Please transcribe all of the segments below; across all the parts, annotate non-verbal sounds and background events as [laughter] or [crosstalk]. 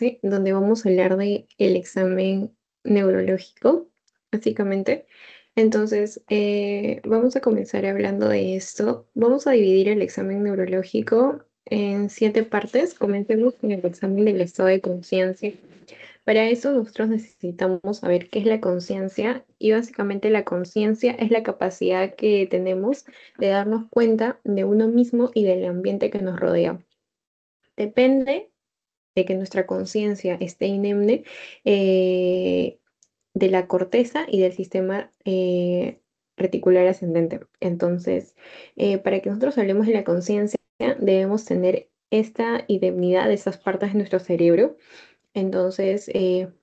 Este, donde vamos a hablar del el examen neurológico, básicamente. Entonces, eh, vamos a comenzar hablando de esto. Vamos a dividir el examen neurológico en siete partes. Comencemos con el examen del estado de conciencia. Para eso nosotros necesitamos saber qué es la conciencia y básicamente la conciencia es la capacidad que tenemos de darnos cuenta de uno mismo y del ambiente que nos rodea. Depende de que nuestra conciencia esté inemne eh, de la corteza y del sistema eh, reticular ascendente. Entonces, eh, para que nosotros hablemos de la conciencia, debemos tener esta indemnidad de esas partes de nuestro cerebro. Entonces,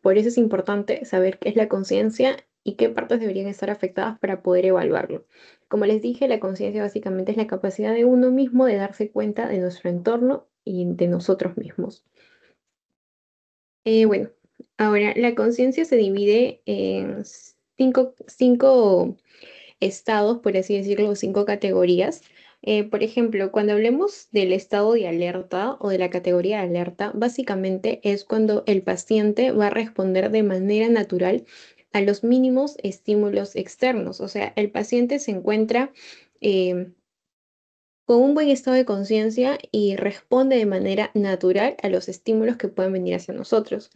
por eso es importante saber qué es la conciencia y qué partes deberían estar afectadas para poder evaluarlo. Como les dije, la conciencia básicamente es la capacidad de uno mismo de darse cuenta de nuestro entorno y de nosotros mismos. Eh, bueno, ahora la conciencia se divide en cinco, estados, por así decirlo, cinco categorías. Eh, por ejemplo, cuando hablemos del estado de alerta o de la categoría de alerta, básicamente es cuando el paciente va a responder de manera natural a los mínimos estímulos externos. O sea, el paciente se encuentra eh, con un buen estado de conciencia y responde de manera natural a los estímulos que pueden venir hacia nosotros.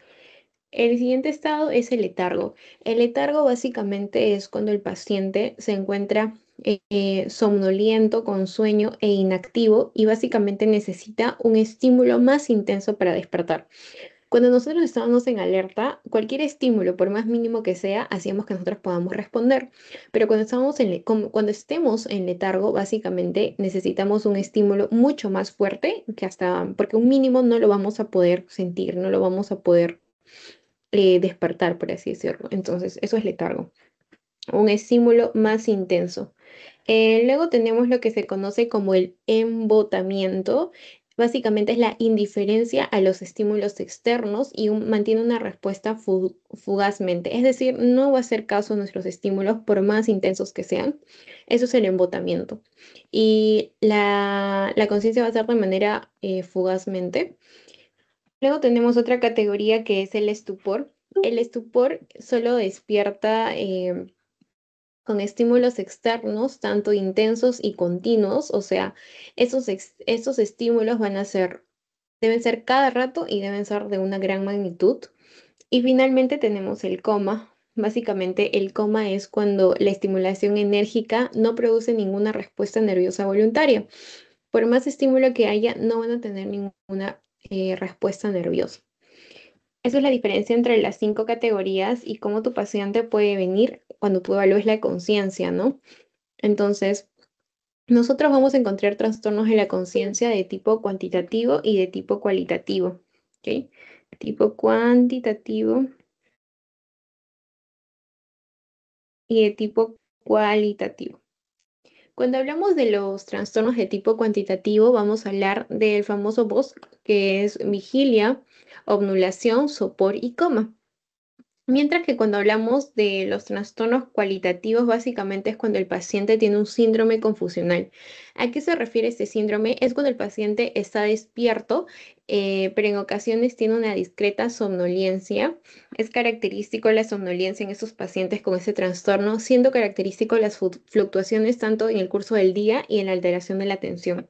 El siguiente estado es el letargo. El letargo básicamente es cuando el paciente se encuentra eh, eh, somnoliento, con sueño e inactivo y básicamente necesita un estímulo más intenso para despertar. Cuando nosotros estábamos en alerta, cualquier estímulo, por más mínimo que sea, hacíamos que nosotros podamos responder. Pero cuando, estamos en, cuando estemos en letargo, básicamente necesitamos un estímulo mucho más fuerte que hasta, porque un mínimo no lo vamos a poder sentir, no lo vamos a poder eh, despertar, por así decirlo. Entonces, eso es letargo. Un estímulo más intenso. Eh, luego tenemos lo que se conoce como el embotamiento. Básicamente es la indiferencia a los estímulos externos y mantiene una respuesta fugazmente, es decir, no va a hacer caso a nuestros estímulos por más intensos que sean. Eso es el embotamiento. Y la, conciencia va a ser de manera eh, fugazmente. Luego tenemos otra categoría que es el estupor. Mm. El estupor solo despierta... Eh, con estímulos externos, tanto intensos y continuos, o sea, esos, estímulos van a ser, deben ser cada rato y deben ser de una gran magnitud. Y finalmente tenemos el coma. Básicamente el coma es cuando la estimulación enérgica no produce ninguna respuesta nerviosa voluntaria. Por más estímulo que haya, no van a tener ninguna eh, respuesta nerviosa. Esa es la diferencia entre las cinco categorías y cómo tu paciente puede venir cuando tú evalúes la conciencia, ¿no? Entonces, nosotros vamos a encontrar trastornos de la conciencia de tipo cuantitativo y de tipo cualitativo. ¿ok? Tipo cuantitativo y de tipo cualitativo. Cuando hablamos de los trastornos de tipo cuantitativo, vamos a hablar del famoso BOSC, que es vigilia, obnulación, sopor y coma. Mientras que cuando hablamos de los trastornos cualitativos, básicamente es cuando el paciente tiene un síndrome confusional. ¿A qué se refiere este síndrome? Es cuando el paciente está despierto, eh, pero en ocasiones tiene una discreta somnolencia. Es característico la somnolencia en estos pacientes con ese trastorno, siendo característico las fluctuaciones tanto en el curso del día y en la alteración de la atención.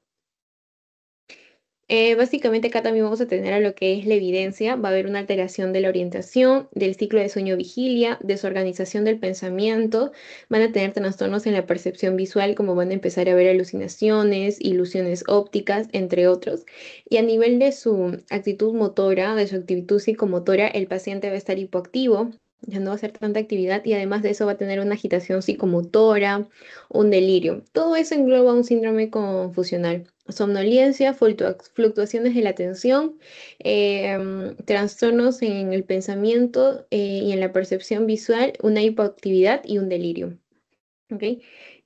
Eh, básicamente acá también vamos a tener a lo que es la evidencia, va a haber una alteración de la orientación, del ciclo de sueño-vigilia, desorganización del pensamiento, van a tener trastornos en la percepción visual como van a empezar a ver alucinaciones, ilusiones ópticas, entre otros. Y a nivel de su actitud motora, de su actitud psicomotora, el paciente va a estar hipoactivo, ya no va a hacer tanta actividad y además de eso va a tener una agitación psicomotora, un delirio. Todo eso engloba un síndrome confusional, somnolencia, fluctuaciones de la atención, em, trastornos en el pensamiento eh, y en la percepción visual, una hipoactividad y un delirio. ¿Okay?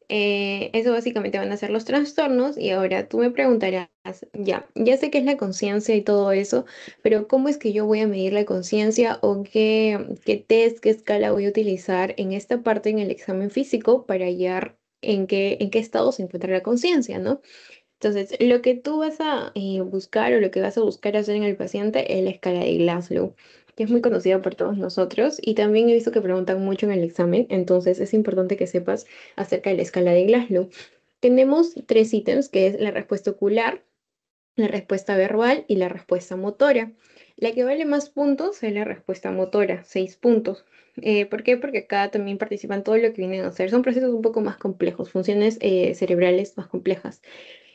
Eh, eso básicamente van a ser los trastornos y ahora tú me preguntarás, ya, ya sé que es la conciencia y todo eso, pero ¿cómo es que yo voy a medir la conciencia o qué, qué test, qué escala voy a utilizar en esta parte en el examen físico para hallar en qué, estado se encuentra la conciencia, ¿no? Entonces, lo que tú vas a eh, buscar o lo que vas a buscar hacer en el paciente es la escala de Glasgow que es muy conocida por todos nosotros y también he visto que preguntan mucho en el examen, entonces es importante que sepas acerca de la escala de Glasgow. Tenemos tres ítems, que es la respuesta ocular, la respuesta verbal y la respuesta motora. La que vale más puntos es la respuesta motora, seis puntos. Eh, ¿Por qué? Porque acá también participan todo lo que vienen a hacer. Son procesos un poco más complejos, funciones eh, cerebrales más complejas.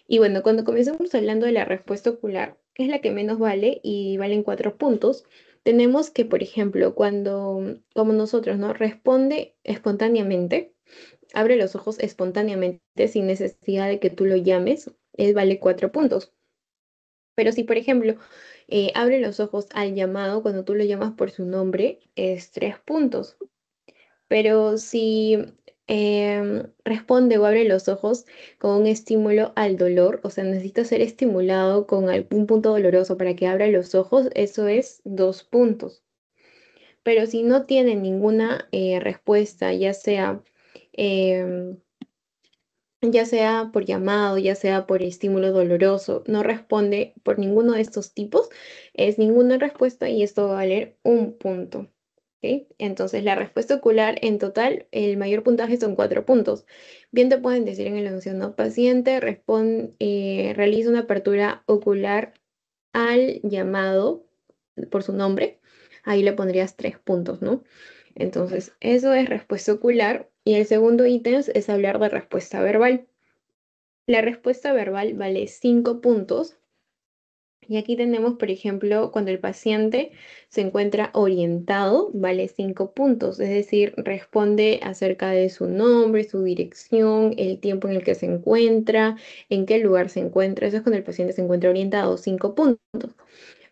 Y bueno, cuando comenzamos hablando de la respuesta ocular, es la que menos vale y valen cuatro puntos tenemos que, por ejemplo, cuando, como nosotros, ¿no? Responde espontáneamente, abre los ojos espontáneamente sin necesidad de que tú lo llames, él vale cuatro puntos. Pero si, por ejemplo, eh, abre los ojos al llamado cuando tú lo llamas por su nombre, es tres puntos. Pero si Em, responde o abre los ojos con un estímulo al dolor, o sea, necesita ser estimulado con algún punto doloroso para que abra los ojos, eso es dos puntos. Pero si no tiene ninguna eh, respuesta, ya sea, em, ya sea por llamado, ya sea por estímulo doloroso, no responde por ninguno de estos tipos, es ninguna respuesta y esto va a valer un punto. Entonces, la respuesta ocular en total, el mayor puntaje son cuatro puntos. Bien te pueden decir en el no paciente responde, eh, realiza una apertura ocular al llamado por su nombre. Ahí le pondrías tres puntos, ¿no? Entonces, eso es respuesta ocular. Y el segundo ítem es hablar de respuesta verbal. La respuesta verbal vale cinco puntos y aquí tenemos, por ejemplo, cuando el paciente se encuentra orientado, vale cinco puntos, es decir, responde acerca de su nombre, su dirección, el tiempo en el que se encuentra, en qué lugar se encuentra. Eso es cuando el paciente se encuentra orientado, cinco puntos.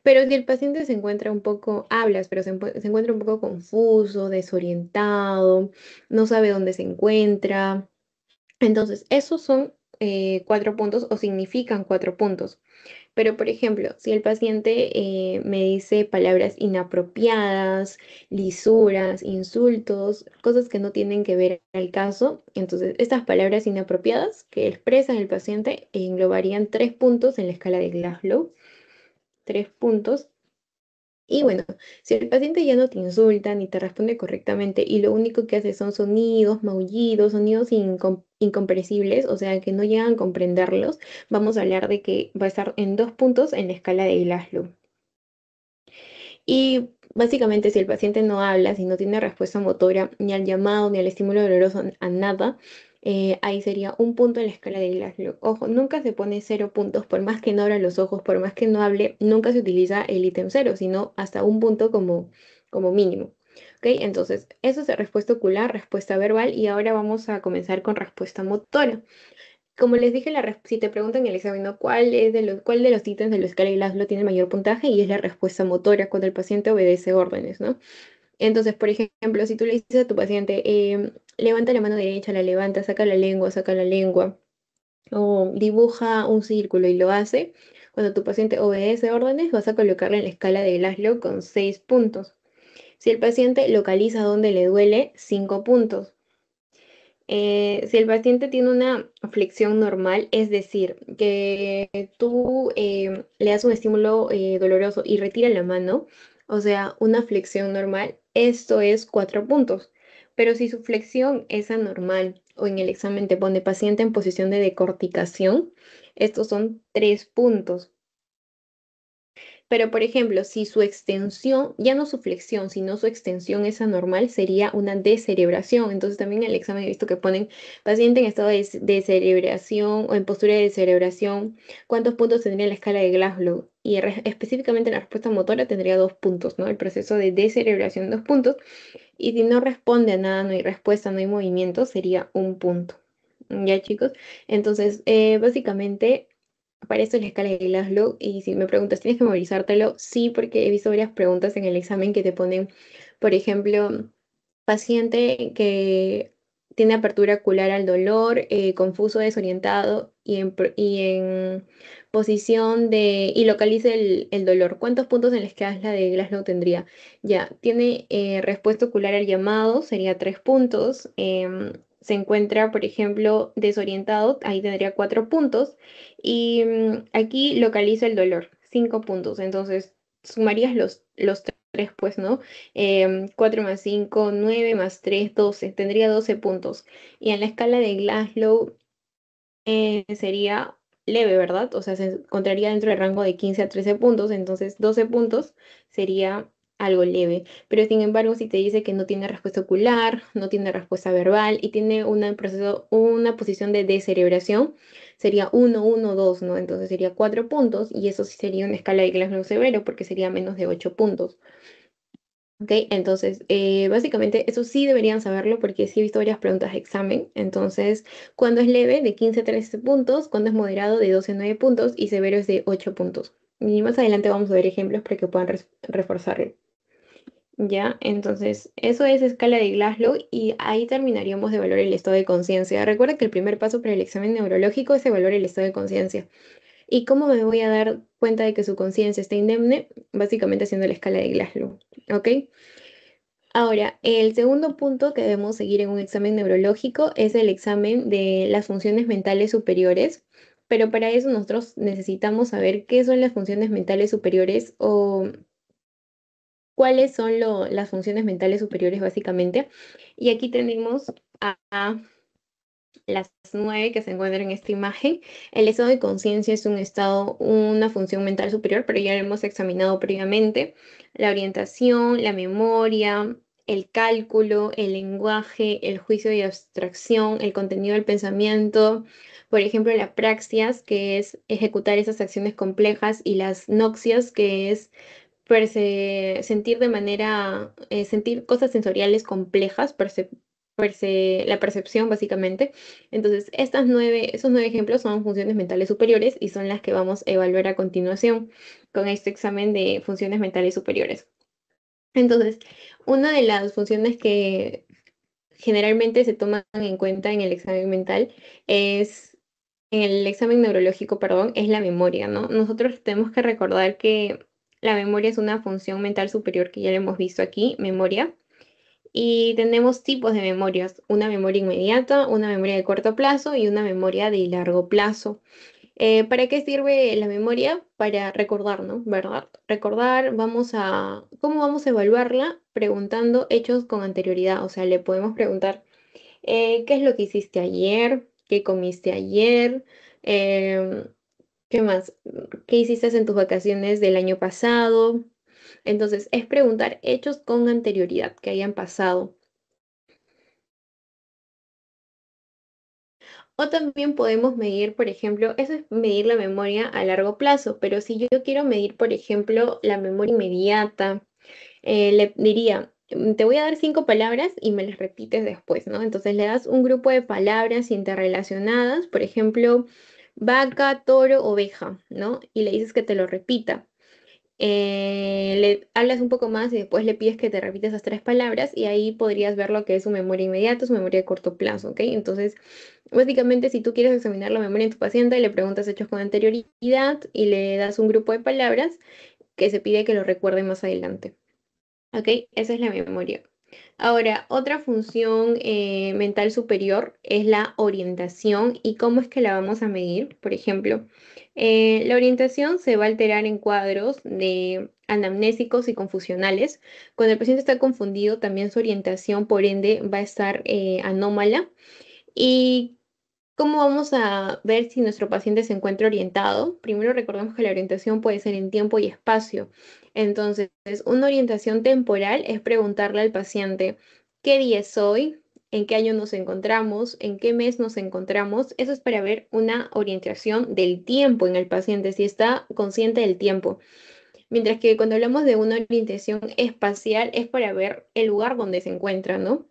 Pero si el paciente se encuentra un poco, hablas, pero se, encuentra un poco confuso, desorientado, no sabe dónde se encuentra. Entonces, esos son eh, cuatro puntos o significan cuatro puntos. Pero, por ejemplo, si el paciente eh, me dice palabras inapropiadas, lisuras, insultos, cosas que no tienen que ver el caso, entonces estas palabras inapropiadas que expresa el paciente englobarían tres puntos en la escala de Glasgow. Tres puntos y bueno, si el paciente ya no te insulta ni te responde correctamente y lo único que hace son sonidos, maullidos, sonidos incomprensibles, o sea, que no llegan a comprenderlos, vamos a hablar de que va a estar en dos puntos en la escala de Glasgow. Y básicamente si el paciente no habla, si no tiene respuesta motora ni al llamado ni al estímulo doloroso a nada, eh, ahí sería un punto en la escala de Glasgow. Ojo, nunca se pone cero puntos, por más que no abra los ojos, por más que no hable, nunca se utiliza el ítem cero, sino hasta un punto como, como mínimo. ¿Okay? Entonces, eso es respuesta ocular, respuesta verbal y ahora vamos a comenzar con respuesta motora. Como les dije, si te preguntan en el examen cuál, es de los, cuál de los ítems de la escala de Glasgow tiene mayor puntaje y es la respuesta motora cuando el paciente obedece órdenes, ¿no? Entonces, por ejemplo, si tú le dices a tu paciente, em, levanta la mano derecha, la levanta, saca la lengua, saca la lengua, o dibuja un círculo y lo hace, cuando tu paciente obedece órdenes, vas a colocarle en la escala de Laszlo con 6 puntos. Si el paciente localiza dónde le duele, 5 puntos. Eh, si el paciente tiene una flexión normal, es decir, que tú em, le das un estímulo eh, doloroso y retira la mano, o sea, una flexión normal, esto es cuatro puntos. Pero si su flexión es anormal o en el examen te pone paciente en posición de decorticación, estos son tres puntos. Pero, por ejemplo, si su extensión, ya no su flexión, sino su extensión es anormal, sería una descerebración. Entonces, también en el examen he visto que ponen paciente en estado de descerebración o en postura de descerebración, ¿cuántos puntos tendría la escala de Glasgow? y específicamente la respuesta motora tendría dos puntos, ¿no? El proceso de descerebración, dos puntos, y si no responde a nada, no hay respuesta, no hay movimiento, sería un punto. ¿Ya chicos? Entonces, eh, básicamente, para esto la escala de Glasgow, y si me preguntas, ¿tienes que memorizártelo? Sí, porque he visto varias preguntas en el examen que te ponen, por ejemplo, paciente que tiene apertura ocular al dolor, eh, confuso, desorientado y y en posición de, y localice el, dolor. ¿Cuántos puntos en la escala de Glasgow tendría? Ya, tiene eh, respuesta ocular al llamado, sería tres puntos. Em, se encuentra, por ejemplo, desorientado, ahí tendría cuatro puntos. Y mm, aquí localiza el dolor, cinco puntos. Entonces, sumarías los, los tres, pues, ¿no? Em, cuatro más cinco 9 más 3, 12. Tendría 12 puntos. Y en la escala de Glasgow eh, sería leve, ¿verdad? O sea, se encontraría dentro del rango de 15 a 13 puntos, entonces 12 puntos sería algo leve. Pero sin embargo, si te dice que no tiene respuesta ocular, no tiene respuesta verbal y tiene una, proceso, una posición de descerebración, sería 1, 1, 2, ¿no? Entonces sería 4 puntos y eso sí sería una escala de Glasgow severo porque sería menos de 8 puntos. Ok, entonces, eh, básicamente eso sí deberían saberlo porque sí he visto varias preguntas de examen. Entonces, cuando es leve, de 15 a 13 puntos, cuando es moderado, de 12 a 9 puntos y severo es de 8 puntos. Y más adelante vamos a ver ejemplos para que puedan reforzarlo. Ya, entonces, eso es escala de Glasgow y ahí terminaríamos de evaluar el estado de conciencia. Recuerda que el primer paso para el examen neurológico es evaluar el estado de conciencia. ¿Y cómo me voy a dar cuenta de que su conciencia está indemne? Básicamente haciendo la escala de Glasgow, ¿ok? Ahora, el segundo punto que debemos seguir en un examen neurológico es el examen de las funciones mentales superiores, pero para eso nosotros necesitamos saber qué son las funciones mentales superiores o cuáles son las funciones mentales superiores básicamente. Y aquí tenemos a las nueve que se encuentran en esta imagen. El estado de conciencia es un estado, una función mental superior, pero ya lo hemos examinado previamente. La orientación, la memoria, el cálculo, el lenguaje, el juicio y abstracción, el contenido del pensamiento, por ejemplo, la praxias, que es ejecutar esas acciones complejas, y las noxias, que es sentir de manera, eh, sentir cosas sensoriales complejas, la percepción básicamente. Entonces, estas nueve, esos nueve ejemplos son funciones mentales superiores y son las que vamos a evaluar a continuación con este examen de funciones mentales superiores. Entonces, una de las funciones que generalmente se toman en cuenta en el examen mental es, en el examen neurológico, perdón, es la memoria, ¿no? Nosotros tenemos que recordar que la memoria es una función mental superior que ya lo hemos visto aquí, memoria y tenemos tipos de memorias, una memoria inmediata, una memoria de corto plazo y una memoria de largo plazo. Eh, ¿Para qué sirve la memoria? Para recordar, ¿no? ¿Verdad? Recordar, vamos a, ¿cómo vamos a evaluarla? Preguntando hechos con anterioridad, o sea, le podemos preguntar, eh, ¿qué es lo que hiciste ayer? ¿Qué comiste ayer? Eh, ¿Qué más? ¿Qué hiciste en tus vacaciones del año pasado? Entonces, es preguntar hechos con anterioridad que hayan pasado. O también podemos medir, por ejemplo, eso es medir la memoria a largo plazo, pero si yo quiero medir, por ejemplo, la memoria inmediata, eh, le diría, mm, te voy a dar cinco palabras y me las repites después, ¿no? Entonces le das un grupo de palabras interrelacionadas, por ejemplo, vaca, toro, oveja, ¿no? Y le dices que te lo repita. Eh, le hablas un poco más y después le pides que te repita esas tres palabras y ahí podrías ver lo que es su memoria inmediata, su memoria de corto plazo, ¿ok? Entonces, básicamente si tú quieres examinar la memoria de tu paciente, le preguntas hechos con anterioridad y le das un grupo de palabras que se pide que lo recuerde más adelante. ¿Ok? Esa es la memoria. Ahora, otra función eh, mental superior es la orientación y cómo es que la vamos a medir. Por ejemplo, eh, la orientación se va a alterar en cuadros de anamnésicos y confusionales. Cuando el paciente está confundido, también su orientación, por ende, va a estar eh, anómala. Y ¿Cómo vamos a ver si nuestro paciente se encuentra orientado? Primero recordemos que la orientación puede ser en tiempo y espacio. Entonces, una orientación temporal es preguntarle al paciente, ¿qué día es hoy? ¿En qué año nos encontramos? ¿En qué mes nos encontramos? Eso es para ver una orientación del tiempo en el paciente, si está consciente del tiempo. Mientras que cuando hablamos de una orientación espacial es para ver el lugar donde se encuentra, ¿no?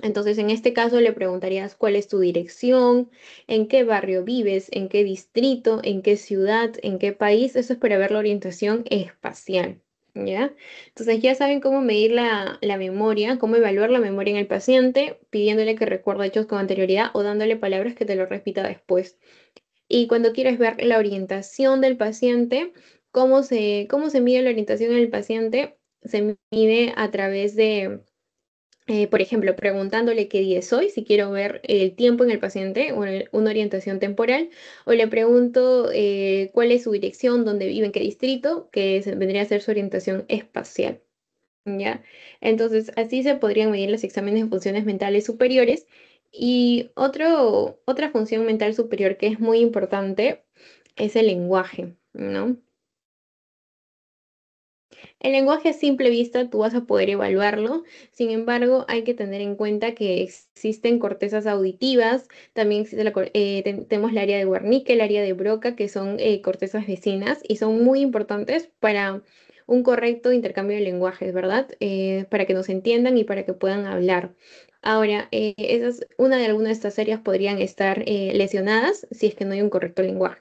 Entonces, en este caso le preguntarías cuál es tu dirección, en qué barrio vives, en qué distrito, en qué ciudad, en qué país. Eso es para ver la orientación espacial. ¿Ya? Entonces ya saben cómo medir la, memoria, cómo evaluar la memoria en el paciente, pidiéndole que recuerde hechos con anterioridad o dándole palabras que te lo repita después. Y cuando quieres ver la orientación del paciente, cómo se, cómo se mide la orientación en el paciente, se mide a través de eh, por ejemplo, preguntándole qué día es hoy, si quiero ver el tiempo en el paciente, una, una orientación temporal, o le pregunto eh, cuál es su dirección, dónde vive, en qué distrito, que vendría a ser su orientación espacial. ¿ya? Entonces, así se podrían medir los exámenes de funciones mentales superiores. Y otra función mental superior que es muy importante es el lenguaje, ¿no? El lenguaje a simple vista tú vas a poder evaluarlo, sin embargo hay que tener en cuenta que existen cortezas auditivas, también la, eh, tenemos el área de guarnique, el área de Broca, que son eh, cortezas vecinas y son muy importantes para un correcto intercambio de lenguajes, ¿verdad? Eh, para que nos entiendan y para que puedan hablar. Ahora, una de algunas de estas áreas podrían estar lesionadas si es que no hay un correcto lenguaje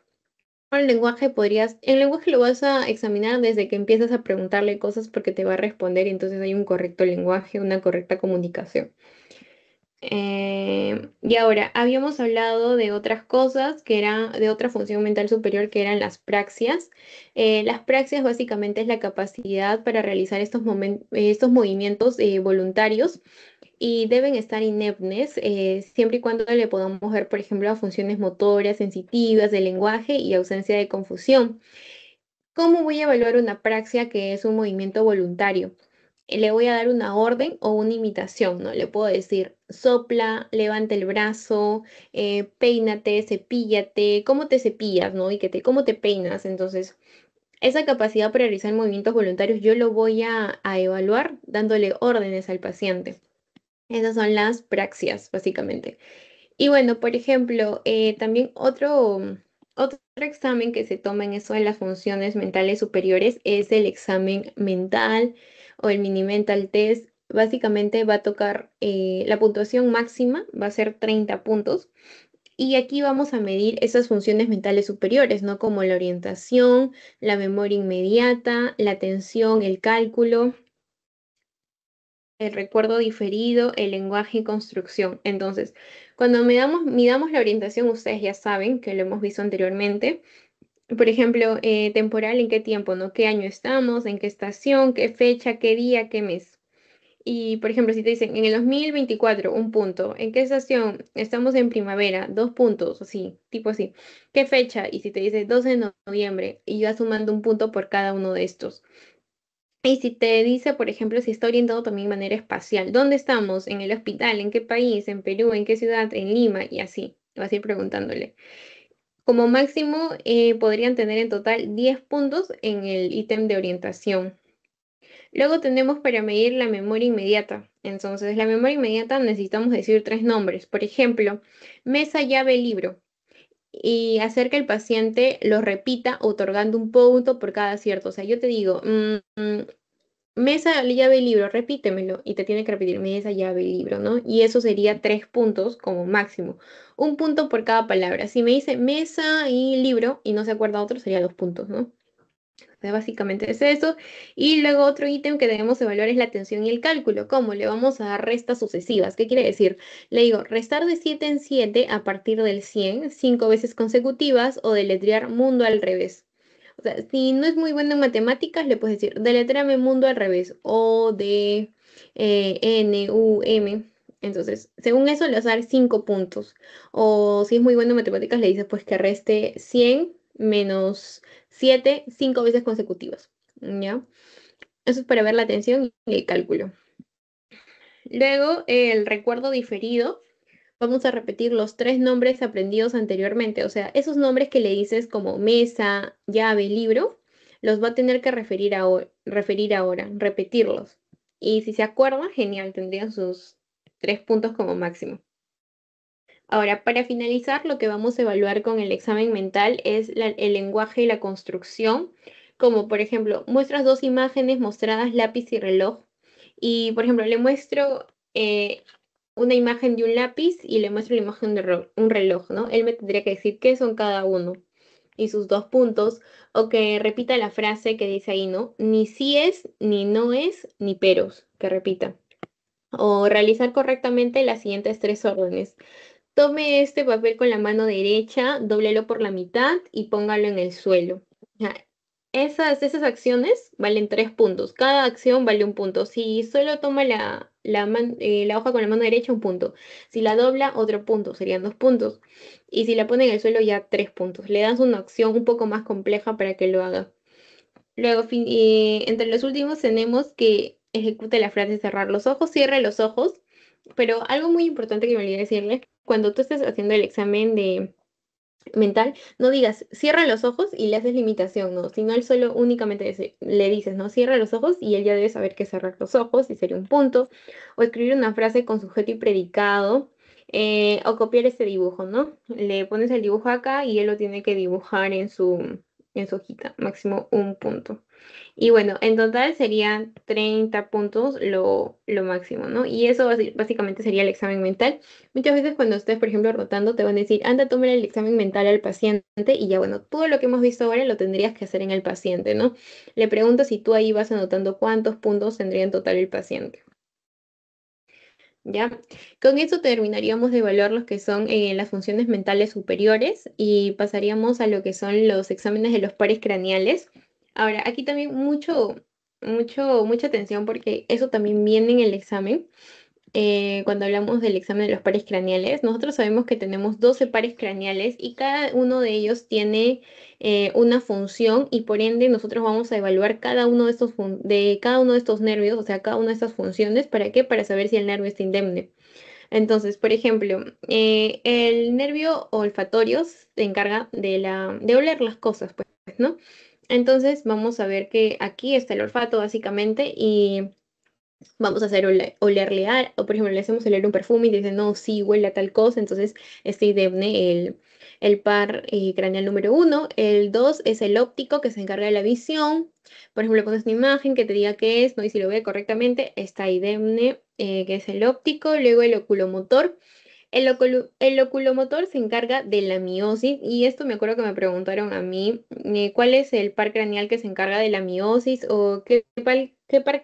el lenguaje podrías, el lenguaje lo vas a examinar desde que empiezas a preguntarle cosas porque te va a responder y entonces hay un correcto lenguaje, una correcta comunicación. Eh, y ahora, habíamos hablado de otras cosas que eran de otra función mental superior que eran las praxias. Eh, las praxias básicamente es la capacidad para realizar estos, eh, estos movimientos voluntarios y deben estar inepnes eh, siempre y cuando le podamos ver, por ejemplo, a funciones motoras, sensitivas, de lenguaje y ausencia de confusión. ¿Cómo voy a evaluar una praxia que es un movimiento voluntario? Le voy a dar una orden o una imitación, ¿no? Le puedo decir, sopla, levanta el brazo, eh, peínate, cepíllate, ¿cómo te cepillas, no? Y te, ¿cómo te peinas? Entonces, esa capacidad para realizar movimientos voluntarios yo lo voy a, a evaluar dándole órdenes al paciente. Esas son las praxias, básicamente. Y bueno, por ejemplo, eh, también otro, mm, otro examen que se toma en eso de las funciones mentales superiores es el examen mental o el mini mental test. Básicamente va a tocar eh, la puntuación máxima, va a ser 30 puntos. Y aquí vamos a medir esas funciones mentales superiores, ¿no? Como la orientación, la memoria inmediata, la atención, el cálculo, el recuerdo diferido, el lenguaje y construcción. Entonces, cuando midamos, midamos la orientación, ustedes ya saben que lo hemos visto anteriormente. Por ejemplo, eh, temporal, ¿en qué tiempo? ¿no? ¿Qué año estamos? ¿En qué estación? ¿Qué fecha? ¿Qué día? ¿Qué mes? Y, por ejemplo, si te dicen, en el 2024, un punto. ¿En qué estación? Estamos en primavera, dos puntos, así, tipo así. ¿Qué fecha? Y si te dice 12 de noviembre, y vas sumando un punto por cada uno de estos. Y si te dice, por ejemplo, si está orientado también de manera espacial, ¿dónde estamos? ¿En el hospital? ¿En qué país? ¿En Perú? ¿En qué ciudad? ¿En Lima? Y así, vas a ir preguntándole. Como máximo, eh, podrían tener en total 10 puntos en el ítem de orientación. Luego tenemos para medir la memoria inmediata. Entonces, la memoria inmediata necesitamos decir tres nombres. Por ejemplo, mesa, llave, libro y hacer que el paciente lo repita otorgando un punto por cada cierto, O sea, yo te digo, mm, mm, mesa, llave y libro, repítemelo y te tiene que repetir mesa, llave y libro, ¿no? Y eso sería tres puntos como máximo. Un punto por cada palabra. Si me dice mesa y libro y no se acuerda otro, sería dos puntos, ¿no? básicamente es eso. Y luego otro ítem que debemos evaluar es la tensión y el cálculo. ¿Cómo? Le vamos a dar restas sucesivas. ¿Qué quiere decir? Le digo, restar de 7 en 7 a partir del 100, 5 veces consecutivas, o deletrear mundo al revés. O sea, si no es muy bueno en matemáticas, le puedes decir, deletréame mundo al revés, O, D, e, N, U, M. Entonces, según eso, le vas a dar 5 puntos. O si es muy bueno en matemáticas, le dices pues que reste 100 menos 7, 5 veces consecutivas. ¿ya? Eso es para ver la tensión y el cálculo. Luego, el recuerdo diferido. Vamos a repetir los tres nombres aprendidos anteriormente. O sea, esos nombres que le dices como mesa, llave, libro, los va a tener que referir, referir ahora, repetirlos. Y si se acuerda genial, tendría sus tres puntos como máximo. Ahora, para finalizar, lo que vamos a evaluar con el examen mental es el lenguaje y la construcción, como por ejemplo, muestras dos imágenes mostradas lápiz y reloj. Y por ejemplo, le muestro eh, una imagen de un lápiz y le muestro la imagen de un reloj, ¿no? Él me tendría que decir qué son cada uno y sus dos puntos, o que repita la frase que dice ahí, ¿no? Ni si es, ni no es, ni peros, que repita. O realizar correctamente las siguientes tres órdenes. Tome este papel con la mano derecha, doblelo por la mitad y póngalo en el suelo. Esas, esas acciones valen tres puntos. Cada acción vale un punto. Si solo toma la, eh, la, hoja con la mano derecha, un punto. Si la dobla, otro punto. Serían dos puntos. Y si la pone en el suelo, ya tres puntos. Le das una acción un poco más compleja para que lo haga. Luego, eh, entre los últimos tenemos que ejecute la frase cerrar los ojos, cierre los ojos pero algo muy importante que me olvidé decirle cuando tú estés haciendo el examen de mental, no digas cierra los ojos y le haces limitación, no, sino él solo únicamente le dices, no, cierra los ojos y él ya debe saber que cerrar los ojos y sería un punto, o escribir una frase con sujeto y predicado, eh, o copiar este dibujo, ¿no? Le pones el dibujo acá y él lo tiene que dibujar en su, en su hojita, máximo un punto. Y bueno, en total serían 30 puntos lo, máximo, ¿no? Y eso básicamente sería el examen mental. Muchas veces cuando estés, por ejemplo, rotando, te van a decir, anda, toma el examen mental al paciente y ya, bueno, todo lo que hemos visto ahora lo tendrías que hacer en el paciente, ¿no? Le pregunto si tú ahí vas anotando cuántos puntos tendría en total el paciente. ¿Ya? Con eso terminaríamos de evaluar los que son eh, las funciones mentales superiores y pasaríamos a lo que son los exámenes de los pares craneales, Ahora, aquí también mucho, mucho, mucha atención porque eso también viene en el examen. Eh, cuando hablamos del examen de los pares craneales, nosotros sabemos que tenemos 12 pares craneales y cada uno de ellos tiene eh, una función y por ende nosotros vamos a evaluar cada uno de estos, de cada uno de estos nervios, o sea, cada una de estas funciones, ¿para qué? Para saber si el nervio está indemne. Entonces, por ejemplo, eh, el nervio olfatorio se encarga de, la, de oler las cosas, pues, ¿no? Entonces vamos a ver que aquí está el olfato básicamente y vamos a hacer olerlear olerle o por ejemplo le hacemos oler un perfume y dice no, sí, huele a tal cosa, entonces este idemne, el, par eh, craneal número uno, el dos es el óptico que se encarga de la visión, por ejemplo pones una imagen que te diga qué es, no y si lo ve correctamente, está idemne eh, que es el óptico, luego el oculomotor, el, oculomotor se encarga de la miosis y esto me acuerdo que me preguntaron a mí, eh, ¿cuál es el par craneal que se encarga de la miosis o qué, par, qué, par,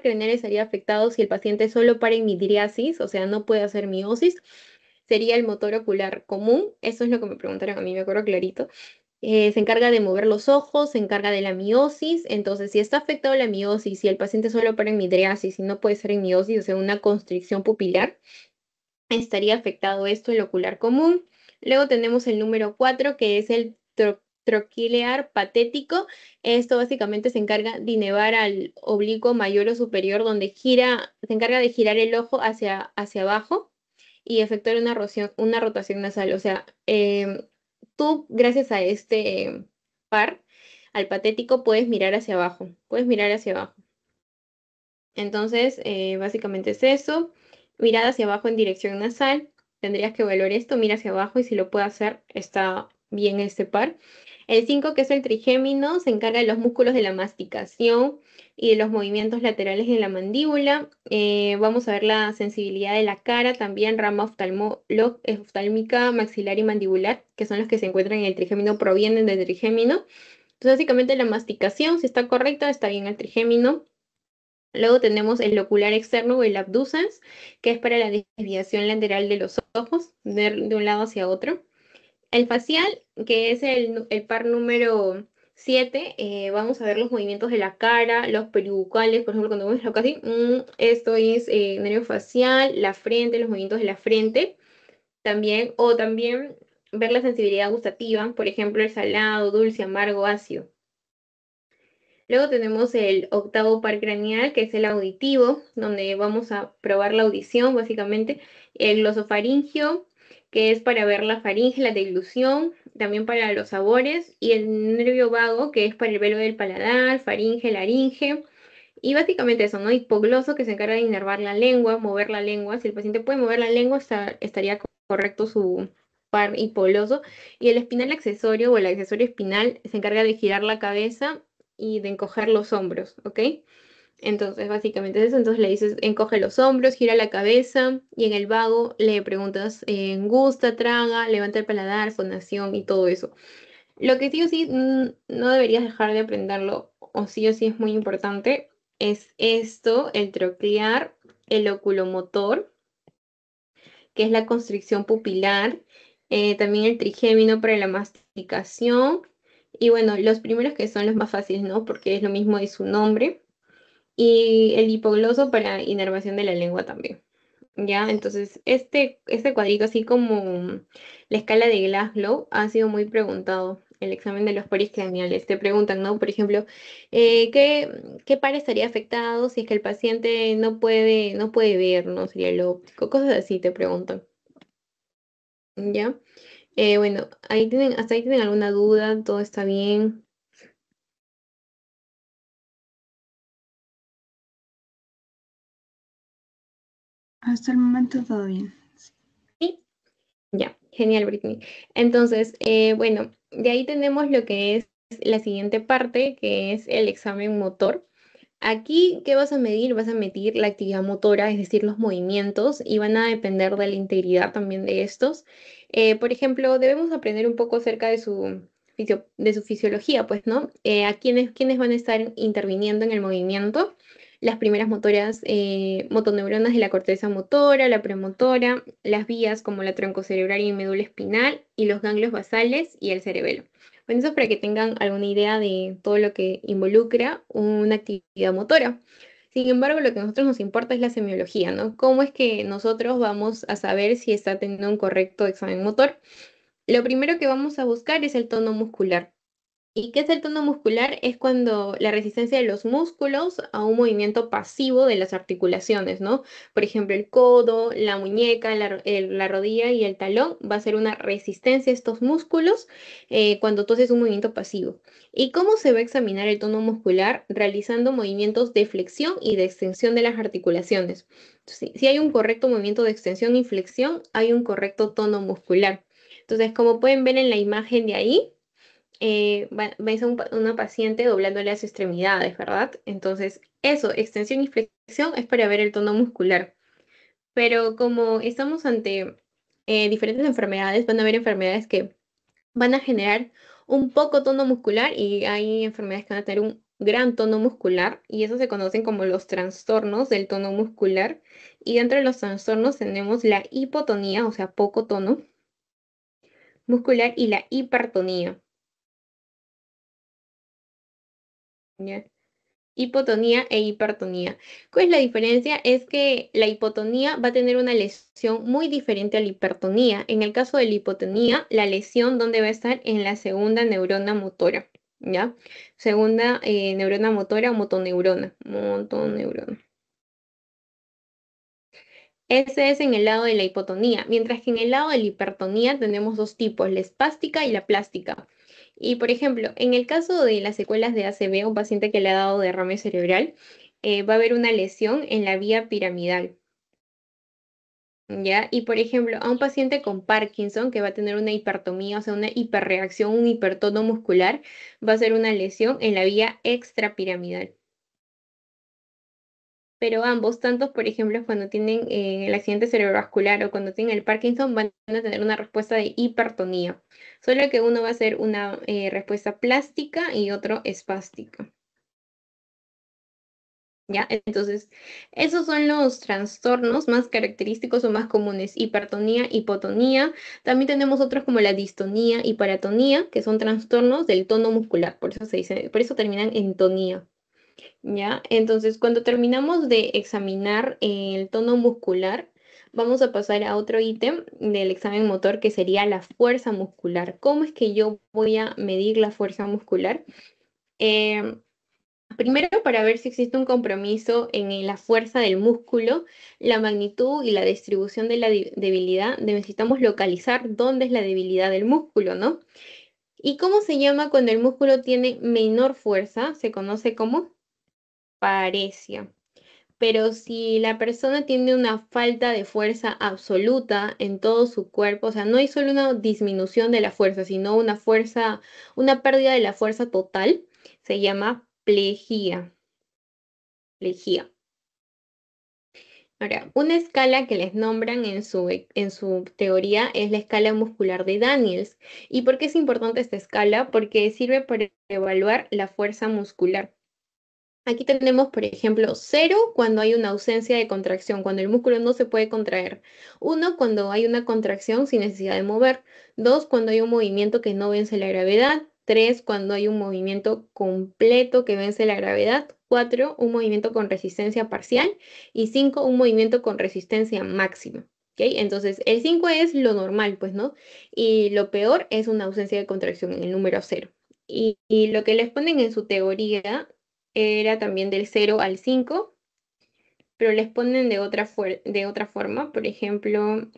craneal estaría afectado si el paciente solo para en midriasis, o sea, no puede hacer miosis? Sería el motor ocular común, eso es lo que me preguntaron a mí, me acuerdo clarito. Eh, se encarga de mover los ojos, se encarga de la miosis. Entonces, si está afectado la miosis, si el paciente solo para en midriasis y no puede ser en miosis, o sea, una constricción pupilar, estaría afectado esto el ocular común. Luego tenemos el número 4, que es el troquilear patético. Esto básicamente se encarga de inevar al oblicuo mayor o superior, donde gira, se encarga de girar el ojo hacia, hacia abajo y efectuar una, una rotación nasal. O sea, eh, tú, gracias a este par, al patético, puedes mirar hacia abajo. Puedes mirar hacia abajo. Entonces, eh, básicamente es eso mirada hacia abajo en dirección nasal. Tendrías que evaluar esto, mira hacia abajo y si lo puede hacer, está bien este par. El 5, que es el trigémino, se encarga de los músculos de la masticación y de los movimientos laterales de la mandíbula. Eh, vamos a ver la sensibilidad de la cara, también rama oftálmica, maxilar y mandibular, que son los que se encuentran en el trigémino, provienen del trigémino. Entonces, básicamente la masticación, si está correcta, está bien el trigémino. Luego tenemos el ocular externo o el abducens, que es para la desviación lateral de los ojos, de, de un lado hacia otro. El facial, que es el, par número 7, eh, vamos a ver los movimientos de la cara, los peribucales, por ejemplo, cuando vemos la casi, mm, esto es eh, nervio facial, la frente, los movimientos de la frente. También, o también ver la sensibilidad gustativa, por ejemplo, el salado, dulce, amargo, ácido. Luego tenemos el octavo par craneal, que es el auditivo, donde vamos a probar la audición, básicamente. El glosofaringio, que es para ver la faringe, la dilución, también para los sabores. Y el nervio vago, que es para el velo del paladar, faringe, laringe. Y básicamente eso, ¿no? Hipogloso, que se encarga de inervar la lengua, mover la lengua. Si el paciente puede mover la lengua, estaría correcto su, par hipogloso. y el espinal accesorio o el accesorio espinal se encarga de girar la cabeza y de encoger los hombros, ¿ok? Entonces, básicamente es eso. Entonces le dices, encoge los hombros, gira la cabeza y en el vago le preguntas, eh, gusta, traga, levanta el paladar, fonación y todo eso. Lo que sí o sí mm, no deberías dejar de aprenderlo, o sí o sí es muy importante, es esto, el troclear, el oculomotor, que es la constricción pupilar, eh, también el trigémino para la masticación y bueno, los primeros que son los más fáciles, ¿no? Porque es lo mismo de su nombre. Y el hipogloso para inervación de la lengua también. ¿Ya? Entonces, este, este cuadrito, así como la escala de Glasgow, ha sido muy preguntado el examen de los pares craneales. Te preguntan, ¿no? Por ejemplo, eh, ¿qué, ¿qué, par estaría afectado si es que el paciente no puede, no puede ver, no sería el óptico? Cosas así te preguntan. ¿Ya? Eh, bueno, ahí tienen, hasta ahí tienen alguna duda, todo está bien. Hasta el momento todo bien. Sí. Ya, genial, Britney. Entonces, eh, bueno, de ahí tenemos lo que es la siguiente parte, que es el examen motor. Aquí, ¿qué vas a medir? Vas a medir la actividad motora, es decir, los movimientos, y van a depender de la integridad también de estos. Eh, por ejemplo, debemos aprender un poco acerca de su, fisiología, pues, ¿no? Eh, a quiénes, van a estar interviniendo en el movimiento. Las primeras motoras, eh, motoneuronas de la corteza motora, la premotora, las vías como la cerebral y médula espinal, y los ganglios basales y el cerebelo es para que tengan alguna idea de todo lo que involucra una actividad motora. Sin embargo, lo que a nosotros nos importa es la semiología, ¿no? ¿Cómo es que nosotros vamos a saber si está teniendo un correcto examen motor? Lo primero que vamos a buscar es el tono muscular. ¿Y qué es el tono muscular? Es cuando la resistencia de los músculos a un movimiento pasivo de las articulaciones, ¿no? Por ejemplo, el codo, la muñeca, la, rodilla y el talón va a ser una resistencia a estos músculos eh, cuando tú haces un movimiento pasivo. ¿Y cómo se va a examinar el tono muscular? Realizando movimientos de flexión y de extensión de las articulaciones. si hay un correcto movimiento de extensión y flexión, hay un correcto tono muscular. Entonces, como pueden ver en la imagen de ahí, eh, a una paciente doblándole las extremidades, ¿verdad? Entonces, eso, extensión y flexión es para ver el tono muscular. Pero como estamos ante eh, diferentes enfermedades, van a haber enfermedades que van a generar un poco tono muscular y hay enfermedades que van a tener un gran tono muscular y eso se conocen como los trastornos del tono muscular y dentro de los trastornos tenemos la hipotonía, o sea, poco tono muscular y la hipertonía. hipotonía e hipertonía. ¿Cuál es la diferencia? Es que la hipotonía va a tener una lesión muy diferente a la hipertonía. En el caso de la hipotonía, la lesión donde va a estar en la segunda neurona motora, ¿ya? Segunda eh, neurona motora o motoneurona, motoneurona. Ese es en el lado de la hipotonía, mientras que en el lado de la hipertonía tenemos dos tipos, la espástica y la plástica. Y por ejemplo, en el caso de las secuelas de ACV, un paciente que le ha dado derrame cerebral, eh, va a haber una lesión en la vía piramidal. ¿Ya? Y por ejemplo, a un paciente con Parkinson que va a tener una hipertomía, o sea, una hiperreacción, un hipertono muscular, va a ser una lesión en la vía extrapiramidal pero ambos, tantos, por ejemplo cuando tienen eh, el accidente cerebrovascular o cuando tienen el Parkinson, van a tener una respuesta de hipertonía, solo que uno va a ser una eh, respuesta plástica y otro espástica. ¿Ya? Entonces, esos son los trastornos más característicos o más comunes, hipertonía, hipotonía. También tenemos otros como la distonía y paratonía, que son trastornos del tono muscular, por eso por eso terminan en tonía. ¿ya? Entonces, cuando terminamos de examinar el tono muscular, vamos a pasar a otro ítem del examen motor que sería la fuerza muscular. ¿Cómo es que yo voy a medir la fuerza muscular? Eh, primero, para ver si existe un compromiso en la fuerza del músculo, la magnitud y la distribución de la debilidad, necesitamos localizar dónde es la debilidad del músculo, ¿no? ¿Y cómo se llama cuando el músculo tiene menor fuerza? Se conoce como pero si la persona tiene una falta de fuerza absoluta en todo su cuerpo, o sea, no hay solo una disminución de la fuerza, sino una fuerza, una pérdida de la fuerza total, se llama plejía. Plejía. Ahora, una escala que les nombran en su, en su teoría es la escala muscular de Daniels. ¿Y por qué es importante esta escala? Porque sirve para evaluar la fuerza muscular. Aquí tenemos, por ejemplo, 0 cuando hay una ausencia de contracción, cuando el músculo no se puede contraer. 1 cuando hay una contracción sin necesidad de mover. 2 cuando hay un movimiento que no vence la gravedad. 3 cuando hay un movimiento completo que vence la gravedad. 4 un movimiento con resistencia parcial. Y 5 un movimiento con resistencia máxima. Entonces, el 5 es lo normal, pues, ¿no? Y lo peor es una ausencia de contracción en el número 0. Y, y, lo que les ponen en su teoría era también del 0 al 5, pero les ponen de otra, de otra forma. Por ejemplo,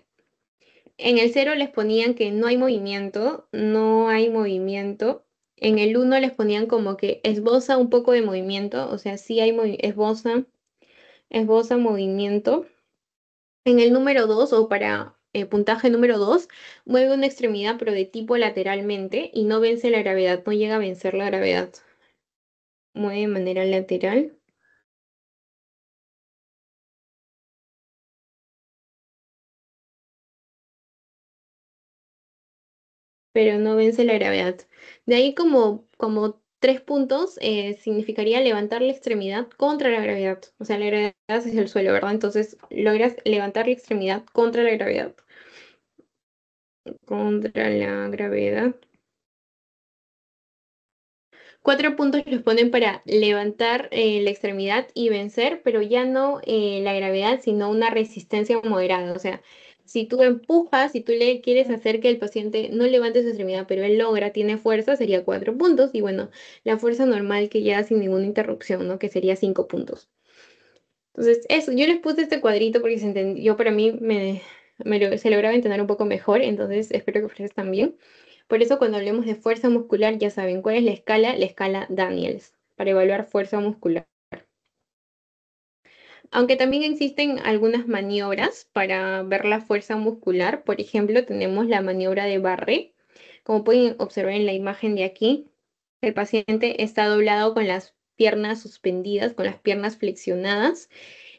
en el 0 les ponían que no hay movimiento, no hay movimiento. En el 1 les ponían como que esboza un poco de movimiento, o sea, sí hay esboza, esboza movimiento. En el número 2 o para eh, puntaje número 2, mueve una extremidad pero de tipo lateralmente y no vence la gravedad, no llega a vencer la gravedad mueve de manera lateral. Pero no vence la gravedad. De ahí como, como tres puntos eh, significaría levantar la extremidad contra la gravedad. O sea, la gravedad es el suelo, ¿verdad? Entonces logras levantar la extremidad contra la gravedad. Contra la gravedad. Cuatro puntos los ponen para levantar eh, la extremidad y vencer, pero ya no eh, la gravedad, sino una resistencia moderada. O sea, si tú empujas, si tú le quieres hacer que el paciente no levante su extremidad, pero él logra, tiene fuerza, sería cuatro puntos. Y bueno, la fuerza normal que ya sin ninguna interrupción, ¿no? Que sería cinco puntos. Entonces, eso, yo les puse este cuadrito porque se entendió, para mí me, se lograba entender un poco mejor, entonces espero que ustedes también. Por eso cuando hablemos de fuerza muscular ya saben cuál es la escala, la escala Daniels, para evaluar fuerza muscular. Aunque también existen algunas maniobras para ver la fuerza muscular, por ejemplo tenemos la maniobra de barre. Como pueden observar en la imagen de aquí, el paciente está doblado con las piernas suspendidas, con las piernas flexionadas,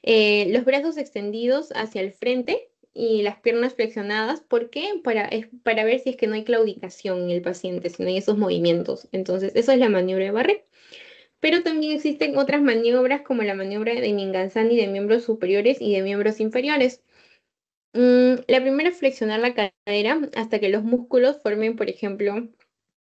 eh, los brazos extendidos hacia el frente y las piernas flexionadas. ¿Por qué? Para, es para ver si es que no hay claudicación en el paciente, si no hay esos movimientos. Entonces, eso es la maniobra de barré. Pero también existen otras maniobras como la maniobra de y de miembros superiores y de miembros inferiores. Mm, la primera es flexionar la cadera hasta que los músculos formen, por ejemplo,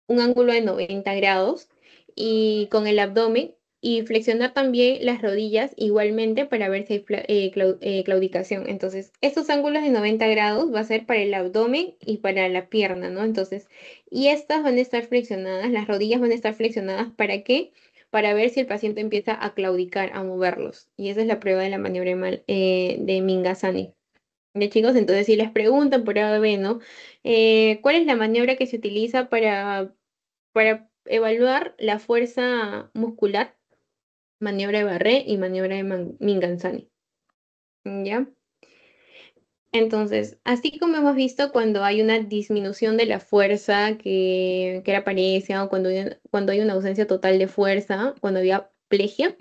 un ángulo de 90 grados y con el abdomen y flexionar también las rodillas igualmente para ver si hay eh, eh, claudicación. Entonces, estos ángulos de 90 grados va a ser para el abdomen y para la pierna, ¿no? Entonces, y estas van a estar flexionadas, las rodillas van a estar flexionadas para qué? Para ver si el paciente empieza a claudicar, a moverlos. Y esa es la prueba de la maniobra de eh, Mingazani ¿Ya, chicos? Entonces, si les preguntan por AB, ¿no? ¿Cuál es la maniobra que se utiliza para, para evaluar la fuerza muscular? maniobra de Barré y maniobra de Minganzani. ¿Ya? Entonces, así como hemos visto cuando hay una disminución de la fuerza que, que aparece o cuando, cuando hay una ausencia total de fuerza, cuando había plegia,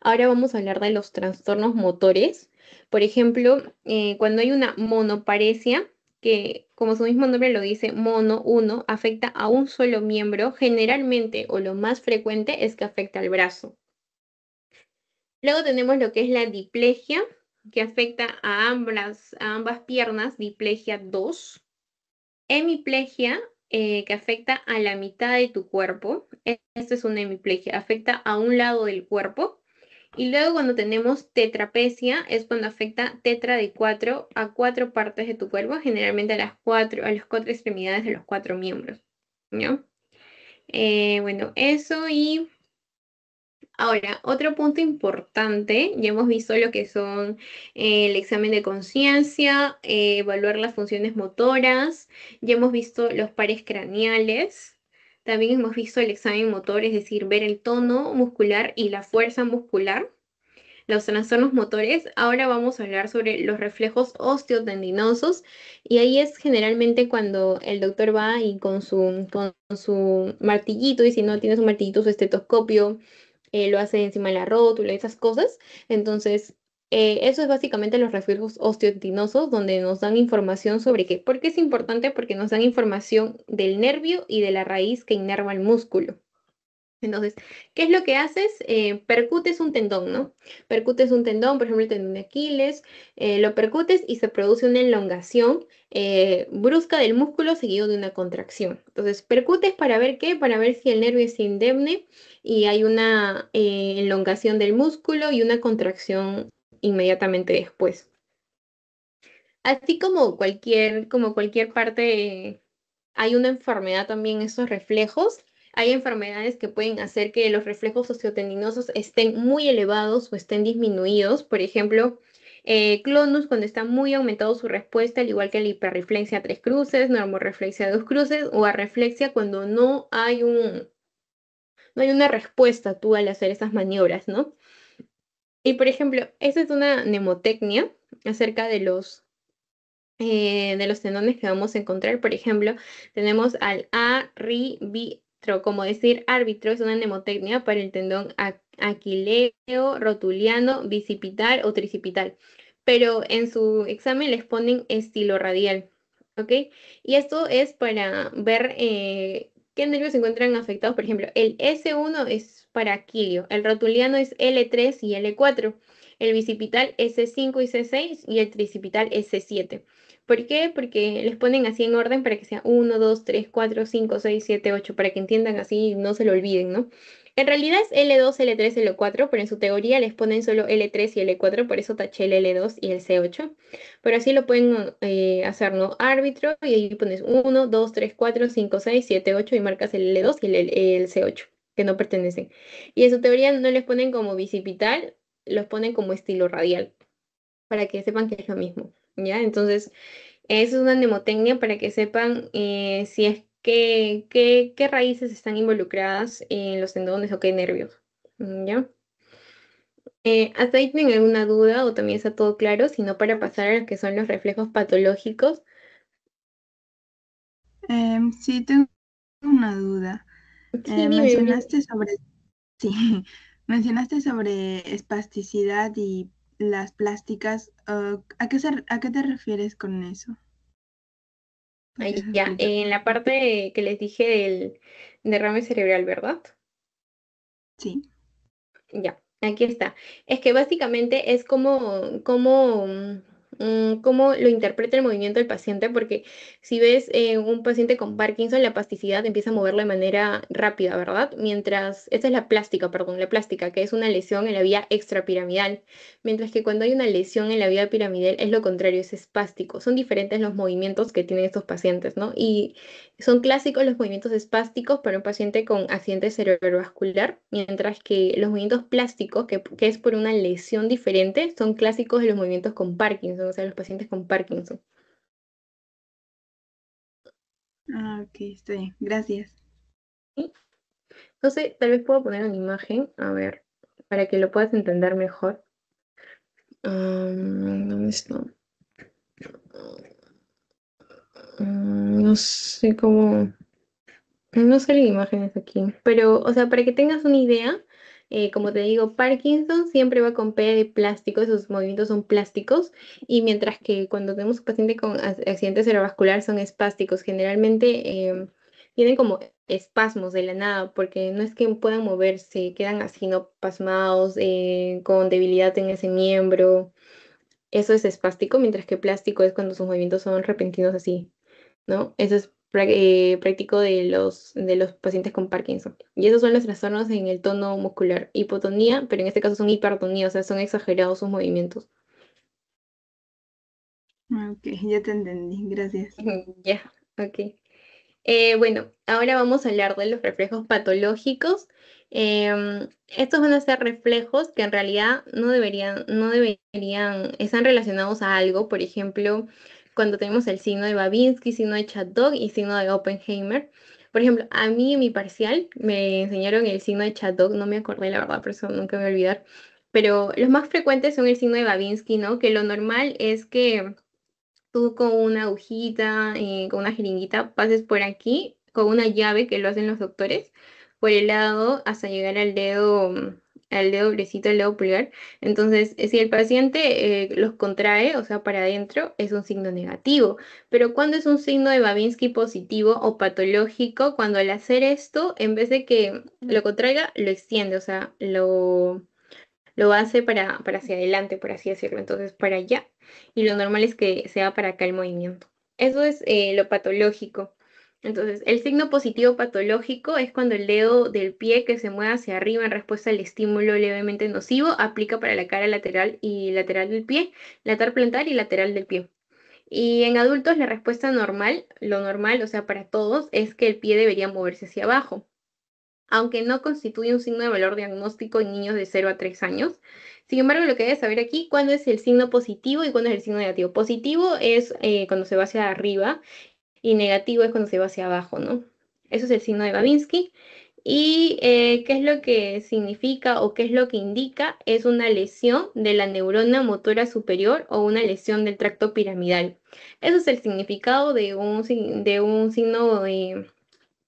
ahora vamos a hablar de los trastornos motores. Por ejemplo, eh, cuando hay una monoparesia, que como su mismo nombre lo dice, mono uno afecta a un solo miembro, generalmente o lo más frecuente es que afecta al brazo. Luego tenemos lo que es la diplegia, que afecta a ambas, a ambas piernas, diplegia 2. Hemiplegia, eh, que afecta a la mitad de tu cuerpo. E-, esto es una hemiplegia, afecta a un lado del cuerpo. Y luego cuando tenemos tetrapecia, es cuando afecta tetra de cuatro a cuatro partes de tu cuerpo, generalmente a las cuatro, a las cuatro extremidades de los cuatro miembros. ¿no? Eh, bueno, eso y Ahora, otro punto importante, ya hemos visto lo que son eh, el examen de conciencia, eh, evaluar las funciones motoras, ya hemos visto los pares craneales, también hemos visto el examen motor, es decir, ver el tono muscular y la fuerza muscular, los trastornos motores. Ahora vamos a hablar sobre los reflejos osteotendinosos y ahí es generalmente cuando el doctor va y con su, con su martillito y si no tiene su martillito, su estetoscopio eh, lo hace encima de la rótula, esas cosas. Entonces, eh, eso es básicamente los reflejos osteotinosos donde nos dan información sobre qué. porque qué es importante? Porque nos dan información del nervio y de la raíz que inerva el músculo. Entonces, ¿qué es lo que haces? Eh, percutes un tendón, ¿no? Percutes un tendón, por ejemplo, el tendón de Aquiles, eh, lo percutes y se produce una elongación eh, brusca del músculo seguido de una contracción. Entonces, percutes para ver qué, para ver si el nervio es indemne y hay una elongación del músculo y una contracción inmediatamente después. Así como cualquier, como cualquier parte, hay una enfermedad también, esos reflejos hay enfermedades que pueden hacer que los reflejos osteotendinosos estén muy elevados o estén disminuidos. Por ejemplo, eh, clonus cuando está muy aumentado su respuesta, al igual que la hiperreflexia a tres cruces, normoreflexia a dos cruces o reflexia cuando no hay un no hay una respuesta tú al hacer esas maniobras, ¿no? Y por ejemplo, esta es una mnemotecnia acerca de los eh, de los tendones que vamos a encontrar. Por ejemplo, tenemos al A, RI, como decir árbitro es una nemotecnia para el tendón aquileo, rotuliano, bicipital o tricipital, pero en su examen les ponen estilo radial, Y esto es para ver eh, qué nervios se encuentran afectados, por ejemplo, el S1 es para aquilio, el rotuliano es L3 y L4, el bicipital S5 y C6 y el tricipital S7. ¿Por qué? Porque les ponen así en orden para que sea 1, 2, 3, 4, 5, 6, 7, 8, para que entiendan así y no se lo olviden, ¿no? En realidad es L2, L3, L4, pero en su teoría les ponen solo L3 y L4, por eso taché el L2 y el C8. Pero así lo pueden eh, hacer, ¿no? Árbitro, y ahí pones 1, 2, 3, 4, 5, 6, 7, 8 y marcas el L2 y el C8, que no pertenecen. Y en su teoría no les ponen como bicipital, los ponen como estilo radial, para que sepan que es lo mismo. Entonces, eso es una mnemotecnia para que sepan eh, si es que, qué, raíces están involucradas en los tendones o qué nervios, mm, ¿ya? Eh, hasta ahí tienen alguna duda o también está todo claro, Si no, para pasar a lo que son los reflejos patológicos. Em, sí, tengo una duda. Eh, mencionaste sobre sí, [laughs] mencionaste sobre espasticidad y las plásticas. Ah, ¿a, qué se, ¿A qué te refieres con eso? Pues Ahí, ya, en la parte que les dije del derrame cerebral, ¿verdad? Sí. Ya, aquí está. Es que básicamente es como, como mm, Mm, cómo lo interpreta el movimiento del paciente, porque si ves eh, un paciente con Parkinson, la plasticidad empieza a moverlo de manera rápida, ¿verdad? Mientras, esta es la plástica, perdón, la plástica, que es una lesión en la vía extrapiramidal, mientras que cuando hay una lesión en la vía piramidal es lo contrario, es espástico. Son diferentes los movimientos que tienen estos pacientes, ¿no? Y son clásicos los movimientos espásticos para un paciente con accidente cerebrovascular, mientras que los movimientos plásticos, que, que es por una lesión diferente, son clásicos de los movimientos con Parkinson o sea, los pacientes con Parkinson. Ah, ok, estoy bien, gracias. No Entonces, tal vez puedo poner una imagen, a ver, para que lo puedas entender mejor. ¿Dónde ah, está? Ah, no sé cómo... No salen imágenes aquí, pero, o sea, para que tengas una idea, eh, como te digo, Parkinson siempre va con P de plástico, esos movimientos son plásticos, y mientras que cuando tenemos un paciente con accidente cerebrovascular son espásticos, generalmente em, tienen como espasmos de la nada, porque no es que puedan moverse, quedan así, ¿no? Pasmados, eh, con debilidad en ese miembro. Eso es espástico, mientras que plástico es cuando sus movimientos son repentinos así, ¿no? Eso es eh, práctico de los, de los pacientes con Parkinson. Y esos son los trastornos en el tono muscular. Hipotonía, pero en este caso son hipertonía, o sea, son exagerados sus movimientos. Ah, ok, ya te entendí, gracias. [laughs] ya, ok. Eh, bueno, ahora vamos a hablar de los reflejos patológicos. Em, estos van a ser reflejos que en realidad no deberían, no deberían, están relacionados a algo, por ejemplo, cuando tenemos el signo de Babinski, signo de Chadog y signo de Oppenheimer. Por ejemplo, a mí en mi parcial me enseñaron el signo de Chadog, no me acordé la verdad, por eso nunca me voy a olvidar. Pero los más frecuentes son el signo de Babinski, ¿no? Que lo normal es que tú con una agujita, eh, con una jeringuita, pases por aquí con una llave que lo hacen los doctores, por el lado hasta llegar al dedo mm, al dedo gruesito al dedo pulgar. Entonces, si el paciente eh, los contrae, o sea, para adentro, es un signo negativo. Pero cuando es un signo de Babinski positivo o patológico, cuando al hacer esto, en vez de que lo contraiga, lo extiende, o sea, lo, lo hace para, hacia adelante, por así decirlo, entonces para allá. Y lo normal es que sea para acá el movimiento. Eso es eh, lo patológico. Entonces, el signo positivo patológico es cuando el dedo del pie que se mueve hacia arriba en respuesta al estímulo levemente nocivo aplica para la cara lateral y lateral del pie, lateral plantar y lateral del pie. Y en adultos la respuesta normal, lo normal, o sea, para todos, es que el pie debería moverse hacia abajo. Aunque no constituye un signo de valor diagnóstico en niños de 0 a 3 años. Sin embargo, lo que debes saber aquí, cuándo es el signo positivo y cuándo es el signo negativo. Positivo es eh, cuando se va hacia arriba y negativo es cuando se va hacia abajo, ¿no? Eso es el signo de Babinski. ¿Y eh, qué es lo que significa o qué es lo que indica? Es una lesión de la neurona motora superior o una lesión del tracto piramidal. Eso es el significado de un, de un signo eh,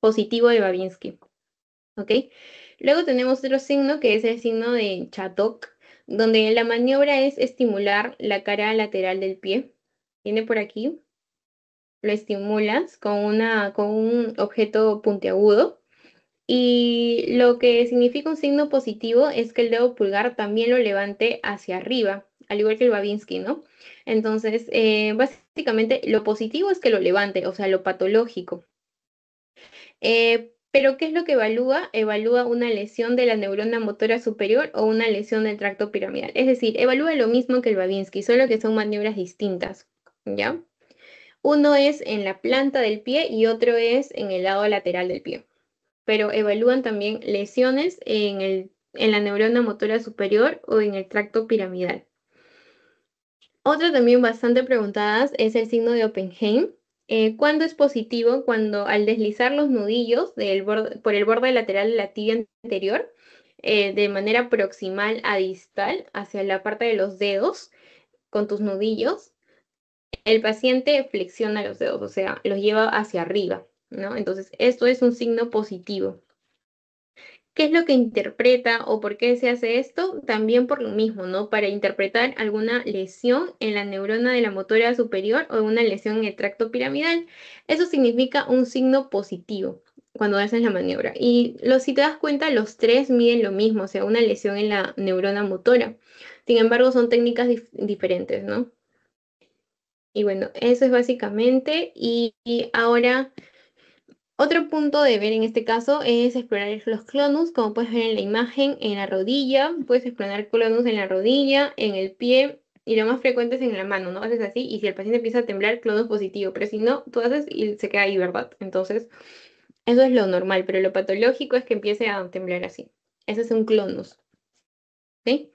positivo de Babinski. ¿Ok? Luego tenemos otro signo que es el signo de Chatok, donde la maniobra es estimular la cara lateral del pie. Tiene por aquí, lo estimulas con, una, con un objeto puntiagudo. Y lo que significa un signo positivo es que el dedo pulgar también lo levante hacia arriba, al igual que el Babinski, ¿no? Entonces, eh, básicamente lo positivo es que lo levante, o sea, lo patológico. Eh, pero, ¿qué es lo que evalúa? Evalúa una lesión de la neurona motora superior o una lesión del tracto piramidal. Es decir, evalúa lo mismo que el Babinski, solo que son maniobras distintas, ¿ya? Uno es en la planta del pie y otro es en el lado lateral del pie. Pero evalúan también lesiones en, la neurona motora superior o en el tracto piramidal. Otra también bastante preguntada es el signo de Oppenheim. Eh, ¿Cuándo es positivo? Cuando al deslizar los nudillos por el borde lateral de la tibia anterior, eh, de manera proximal a distal, hacia la parte de los dedos, con tus nudillos, el paciente flexiona los dedos, o sea, los lleva hacia arriba, ¿no? Entonces, esto es un signo positivo. ¿Qué es lo que interpreta o por qué se hace esto? También por lo mismo, ¿no? Para interpretar alguna lesión en la neurona de la motora superior o una lesión en el tracto piramidal. Eso significa un signo positivo cuando haces la maniobra. Y lo, si te das cuenta, los tres miden lo mismo, o sea, una lesión en la neurona motora. Sin embargo, son técnicas diferentes, ¿no? Y bueno, eso es básicamente. Y, ahora, otro punto de ver en este caso es explorar los clonus, como puedes ver en la imagen, en la rodilla. Puedes explorar clonus en la rodilla, en el pie y lo más frecuente es en la mano, ¿no? Haces así y si el paciente empieza a temblar, clonus positivo. Pero si no, tú haces y se queda ahí, ¿verdad? Entonces, eso es lo normal, pero lo patológico es que empiece a temblar así. Ese es un clonus. ¿Sí?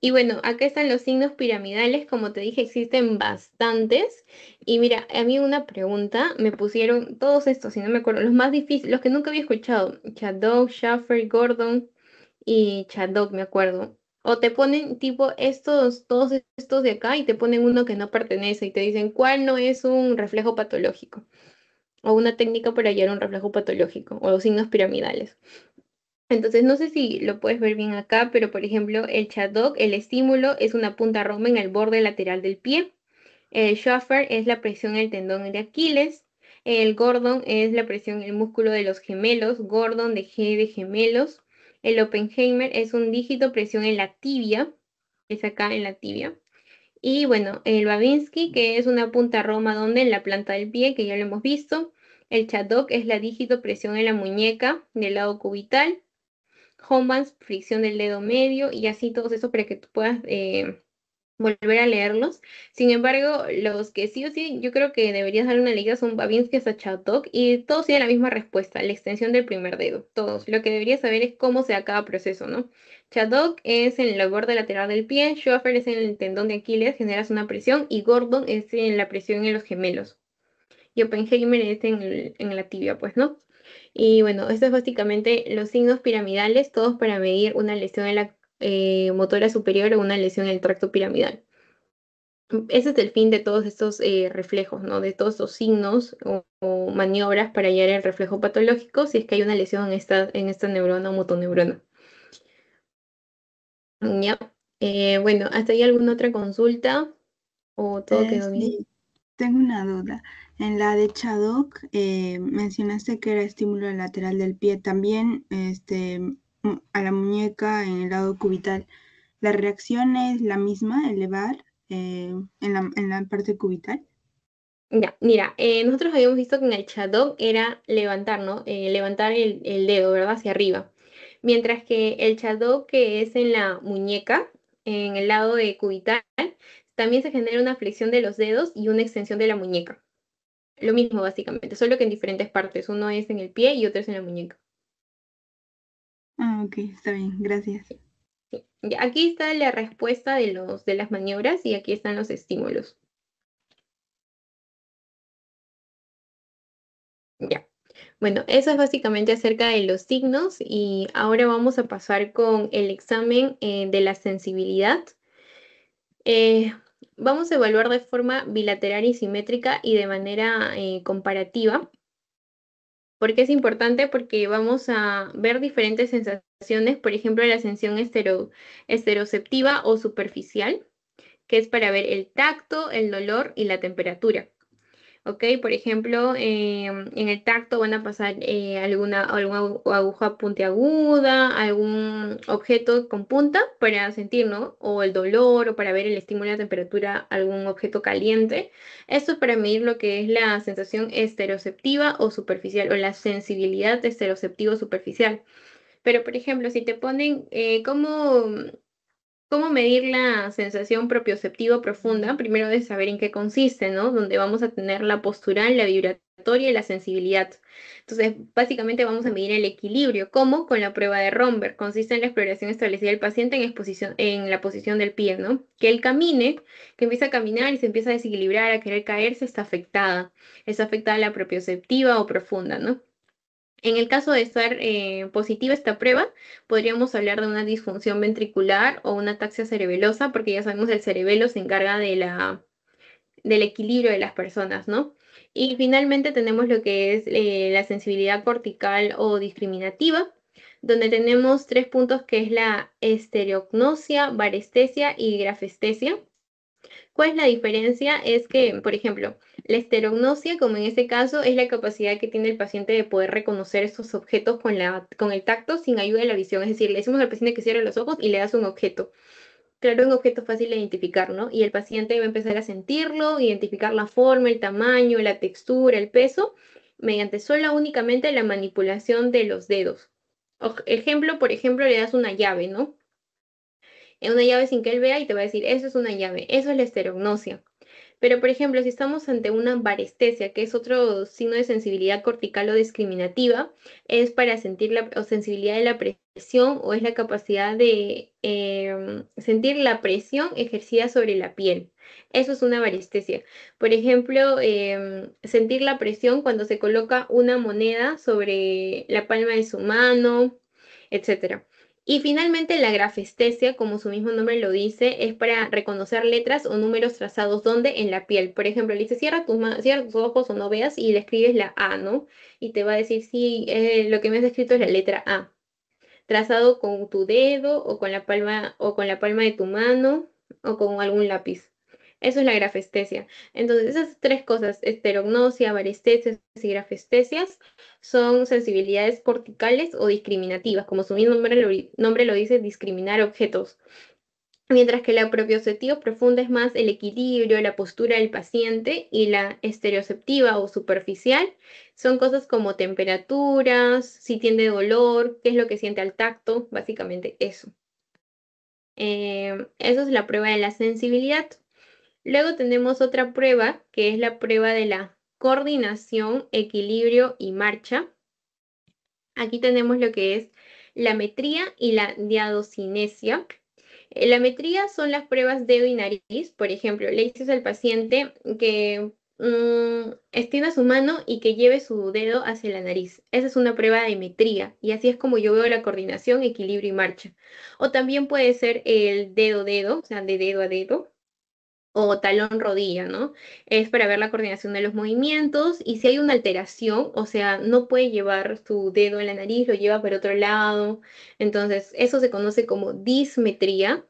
Y bueno, acá están los signos piramidales, como te dije, existen bastantes. Y mira, a mí una pregunta, me pusieron todos estos, si no me acuerdo, los más difíciles, los que nunca había escuchado, Chadog, Schaffer, Gordon y Chadog, me acuerdo. O te ponen tipo estos, todos estos de acá y te ponen uno que no pertenece y te dicen cuál no es un reflejo patológico o una técnica para hallar un reflejo patológico o los signos piramidales. Entonces, no sé si lo puedes ver bien acá, pero por ejemplo, el chadok, el estímulo, es una punta roma en el borde lateral del pie. El Shuffer es la presión en el tendón de Aquiles. El gordon es la presión en el músculo de los gemelos, gordon de G de gemelos. El Oppenheimer es un dígito presión en la tibia, es acá en la tibia. Y bueno, el Babinski, que es una punta roma donde en la planta del pie, que ya lo hemos visto. El Chadok es la dígito presión en la muñeca del lado cubital. Hombas, fricción del dedo medio y así todo eso para que tú puedas eh, volver a leerlos. Sin embargo, los que sí o sí yo creo que deberías dar una leída son Babinski hasta Chadok y todos tienen la misma respuesta, la extensión del primer dedo, todos. Lo que deberías saber es cómo se da cada proceso, ¿no? Chadok es en la borda lateral del pie, Schoeffer es en el tendón de Aquiles, generas una presión y Gordon es en la presión en los gemelos. Y Oppenheimer es en, en la tibia, pues, ¿no? Y bueno, esto es básicamente los signos piramidales, todos para medir una lesión en la eh, motora superior o una lesión en el tracto piramidal. Ese es el fin de todos estos eh, reflejos, ¿no? De todos estos signos o, maniobras para hallar el reflejo patológico si es que hay una lesión en esta, en esta neurona o motoneurona. ¿Ya? Eh, bueno, ¿hasta ahí alguna otra consulta? ¿O todo eh, quedó bien? Tengo una duda. En la de Chadok eh, mencionaste que era estímulo lateral del pie, también este, mm, a la muñeca en el lado cubital. ¿La reacción es la misma, elevar eh, en, la, parte cubital? Ya, mira, eh, nosotros habíamos visto que en el Chadok era levantar, ¿no? levantar el, dedo, ¿verdad? Hacia arriba. Mientras que el Chadok que es en la muñeca, en el lado de cubital, también se genera una flexión de los dedos y una extensión de la muñeca. Lo mismo básicamente, solo que en diferentes partes. Uno es en el pie y otro es en la muñeca. Ah, ok, está bien, gracias. Aquí está la respuesta de, los, de las maniobras y aquí están los estímulos. Ya. Bueno, eso es básicamente acerca de los signos y ahora vamos a pasar con el examen eh, de la sensibilidad. Eh, vamos a evaluar de forma bilateral y simétrica y de manera eh, comparativa. ¿Por qué es importante? Porque vamos a ver diferentes sensaciones, por ejemplo, la sensación esteroceptiva o superficial, que es para ver el tacto, el dolor y la temperatura. ¿ok? Por ejemplo, em, en el tacto van a pasar eh, alguna, aguja puntiaguda, algún objeto con punta para sentir, ¿no? O el dolor o para ver el estímulo de temperatura, algún objeto caliente. Esto es para medir lo que es la sensación esteroceptiva o superficial o la sensibilidad esteroceptiva o superficial. Pero, por ejemplo, si te ponen eh, como ¿Cómo medir la sensación propioceptiva profunda? Primero de saber en qué consiste, ¿no? Donde vamos a tener la postural, la vibratoria y la sensibilidad. Entonces, básicamente vamos a medir el equilibrio. ¿Cómo? Con la prueba de Romberg. Consiste en la exploración establecida del paciente en, exposición, en la posición del pie, ¿no? Que él camine, que empieza a caminar y se empieza a desequilibrar, a querer caerse, está afectada. Está afectada la propioceptiva o profunda, ¿no? En el caso de estar eh, positiva esta prueba, podríamos hablar de una disfunción ventricular o una ataxia cerebelosa, porque ya sabemos que el cerebelo se encarga de la, del equilibrio de las personas, ¿no? Y finalmente tenemos lo que es eh, la sensibilidad cortical o discriminativa, donde tenemos tres puntos que es la estereognosia, barestesia y grafestesia. ¿Cuál es la diferencia? Es que, por ejemplo, la esterognosia, como en este caso, es la capacidad que tiene el paciente de poder reconocer estos objetos con, la, con el tacto sin ayuda de la visión. Es decir, le decimos al paciente que cierre los ojos y le das un objeto. Claro, un objeto fácil de identificar, ¿no? Y el paciente va a empezar a sentirlo, identificar la forma, el tamaño, la textura, el peso, mediante solo únicamente la manipulación de los dedos. ejemplo, por ejemplo, le das una llave, ¿no? Eh, una llave sin que él vea y te va a decir, eso es una llave, eso es la esterognosia. Pero, por ejemplo, si estamos ante una varestesia, que es otro signo de sensibilidad cortical o discriminativa, es para sentir la sensibilidad de la presión o es la capacidad de em, sentir la presión ejercida sobre la piel. Eso es una varestesia. Por ejemplo, em, sentir la presión cuando se coloca una moneda sobre la palma de su mano, etcétera. Y finalmente la grafestesia, como su mismo nombre lo dice, es para reconocer letras o números trazados donde en la piel. Por ejemplo, le dice cierra tus, ojos o no veas y le escribes la A, ¿no? Y te va a decir, si eh, lo que me has escrito es la letra A. Trazado con tu dedo o con la palma, o con la palma de tu mano o con algún lápiz. Eso es la grafestesia. Entonces, esas tres cosas, esterognosia, varistesis y grafestesias, son sensibilidades corticales o discriminativas, como su nombre lo, dice, discriminar objetos. Mientras que la propioceptiva profunda es más el equilibrio, la postura del paciente y la estereoceptiva o superficial son cosas como temperaturas, si tiene dolor, qué es lo que siente al tacto, básicamente eso. Eh, eso es la prueba de la sensibilidad. Luego tenemos otra prueba, que es la prueba de la coordinación, equilibrio y marcha. Aquí tenemos lo que es la metría y la diadocinesia. Eh, la metría son las pruebas dedo y nariz. Por ejemplo, le dices al paciente que mmm, su mano y que lleve su dedo hacia la nariz. Esa es una prueba de metría y así es como yo veo la coordinación, equilibrio y marcha. O también puede ser el dedo-dedo, o sea, de dedo a dedo o talón rodilla, ¿no? Es para ver la coordinación de los movimientos y si hay una alteración, o sea, no puede llevar su dedo en la nariz, lo lleva para otro lado, entonces eso se conoce como dismetría.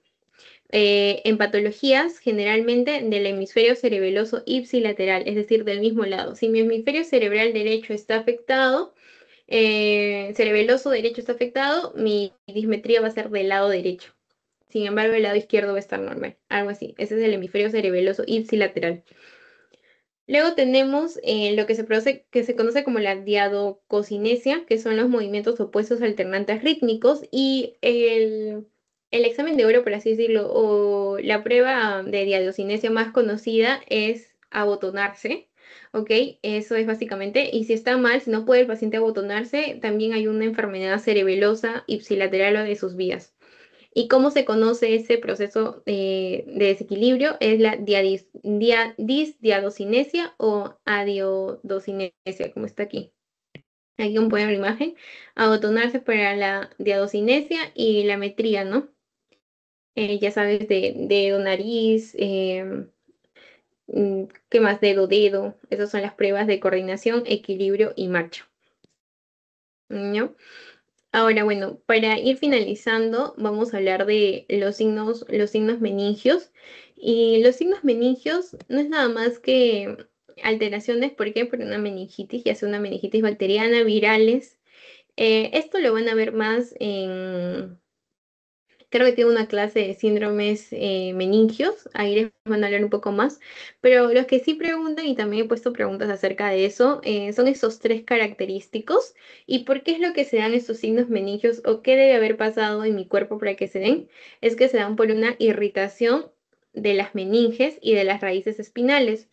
Eh, en patologías generalmente del hemisferio cerebeloso ipsilateral, es decir, del mismo lado. Si mi hemisferio cerebral derecho está afectado, eh, cerebeloso derecho está afectado, mi dismetría va a ser del lado derecho. Sin embargo, el lado izquierdo va a estar normal, algo así. Ese es el hemisferio cerebeloso ipsilateral. Luego tenemos eh, lo que se, produce, que se conoce como la diadococinesia, que son los movimientos opuestos alternantes rítmicos y el, examen de oro, por así decirlo, o la prueba de diadocinesia más conocida es abotonarse, ¿ok? Eso es básicamente, y si está mal, si no puede el paciente abotonarse, también hay una enfermedad cerebelosa ipsilateral o de sus vías. Y cómo se conoce ese proceso de desequilibrio es la diadis, diadocinesia o adiodocinesia, como está aquí. Aquí un poema de imagen. Adotonarse para la diadocinesia y la metría, ¿no? Eh, ya sabes, de dedo, nariz, em, mm, ¿qué más? Dedo, dedo. Esas son las pruebas de coordinación, equilibrio y marcha. ¿No? Ahora, bueno, para ir finalizando, vamos a hablar de los signos, los signos meningios. Y los signos meningios no es nada más que alteraciones, ¿por qué? Por una meningitis, ya sea una meningitis bacteriana, virales. Eh, esto lo van a ver más en Creo que tiene una clase de síndromes eh, meningios, ahí les van a hablar un poco más, pero los que sí preguntan, y también he puesto preguntas acerca de eso, eh, son esos tres característicos y por qué es lo que se dan estos signos meningios o qué debe haber pasado en mi cuerpo para que se den, es que se dan por una irritación de las meninges y de las raíces espinales.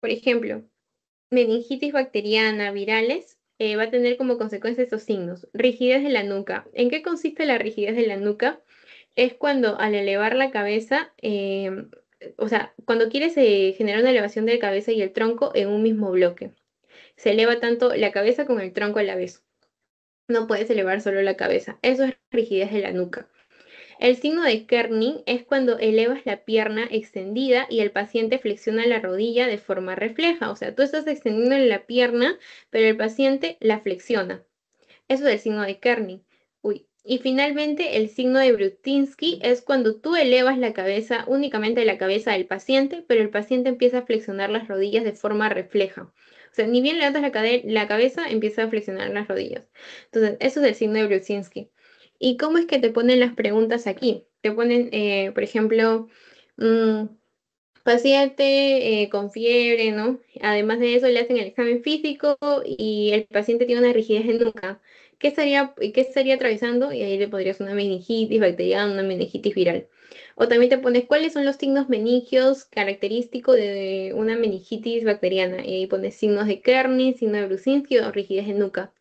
Por ejemplo, meningitis bacteriana, virales, eh, va a tener como consecuencia esos signos. Rigidez de la nuca. ¿En qué consiste la rigidez de la nuca? es cuando al elevar la cabeza, em, o sea, cuando quieres eh, generar una elevación de la cabeza y el tronco en un mismo bloque. Se eleva tanto la cabeza como el tronco a la vez. No puedes elevar solo la cabeza. Eso es rigidez de la nuca. El signo de Kerning es cuando elevas la pierna extendida y el paciente flexiona la rodilla de forma refleja. O sea, tú estás extendiendo la pierna, pero el paciente la flexiona. Eso es el signo de Kerning. Uy, y finalmente, el signo de Brutinsky es cuando tú elevas la cabeza, únicamente la cabeza del paciente, pero el paciente empieza a flexionar las rodillas de forma refleja. O sea, ni bien levantas la, la cabeza, empieza a flexionar las rodillas. Entonces, eso es el signo de Brutinsky. ¿Y cómo es que te ponen las preguntas aquí? Te ponen, eh, por ejemplo, mm, paciente eh, con fiebre, ¿no? Además de eso, le hacen el examen físico y el paciente tiene una rigidez en nuca. ¿Qué estaría, qué estaría atravesando? Y ahí le podrías una meningitis bacteriana, una meningitis viral. O también te pones cuáles son los signos meningios característicos de una meningitis bacteriana. Y ahí pones signos de kernis, signo de Brusinski o rigidez de nuca.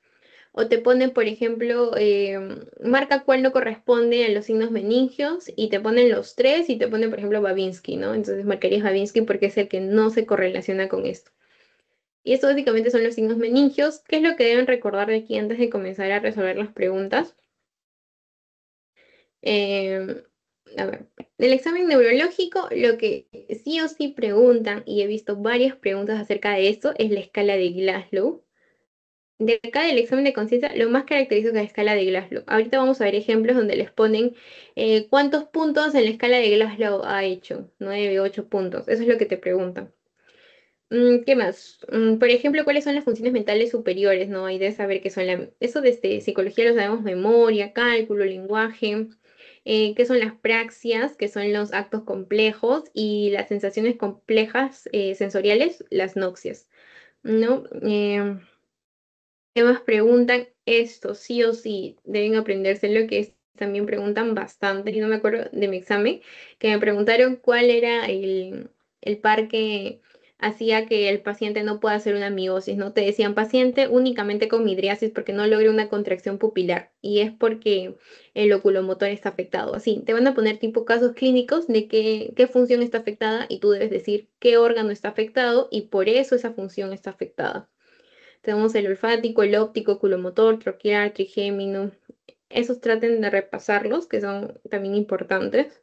O te ponen, por ejemplo, em, marca cuál no corresponde a los signos meningios y te ponen los tres y te ponen, por ejemplo, Babinski, ¿no? Entonces marcarías Babinski porque es el que no se correlaciona con esto. Y eso básicamente son los signos meningios. ¿Qué es lo que deben recordar de aquí antes de comenzar a resolver las preguntas? Em, a ver, el examen neurológico, lo que sí o sí preguntan, y he visto varias preguntas acerca de esto, es la escala de Glasgow. De acá del examen de conciencia, lo más característico es la escala de Glasgow. Ahorita vamos a ver ejemplos donde les ponen eh, cuántos puntos en la escala de Glasgow ha hecho, 9, 8 puntos. Eso es lo que te preguntan. Mm, ¿Qué más? Mm, por ejemplo, ¿cuáles son las funciones mentales superiores? ¿No? Hay de saber qué son la... Eso desde este, psicología lo sabemos, memoria, cálculo, lenguaje. Eh, qué son las praxias, que son los actos complejos, y las sensaciones complejas eh, sensoriales, las noxias. ¿no? Em, ¿Qué más preguntan? Esto sí o sí, deben aprenderse lo que también preguntan bastante, y no me acuerdo de mi examen, que me preguntaron cuál era el, el parque hacía que el paciente no pueda hacer una miosis, ¿no? Te decían paciente únicamente con midriasis porque no logre una contracción pupilar y es porque el oculomotor está afectado. Así, te van a poner tipo casos clínicos de qué, función está afectada y tú debes decir qué órgano está afectado y por eso esa función está afectada. Tenemos el olfático, el óptico, oculomotor, troquear, trigémino. Esos traten de repasarlos, que son también importantes.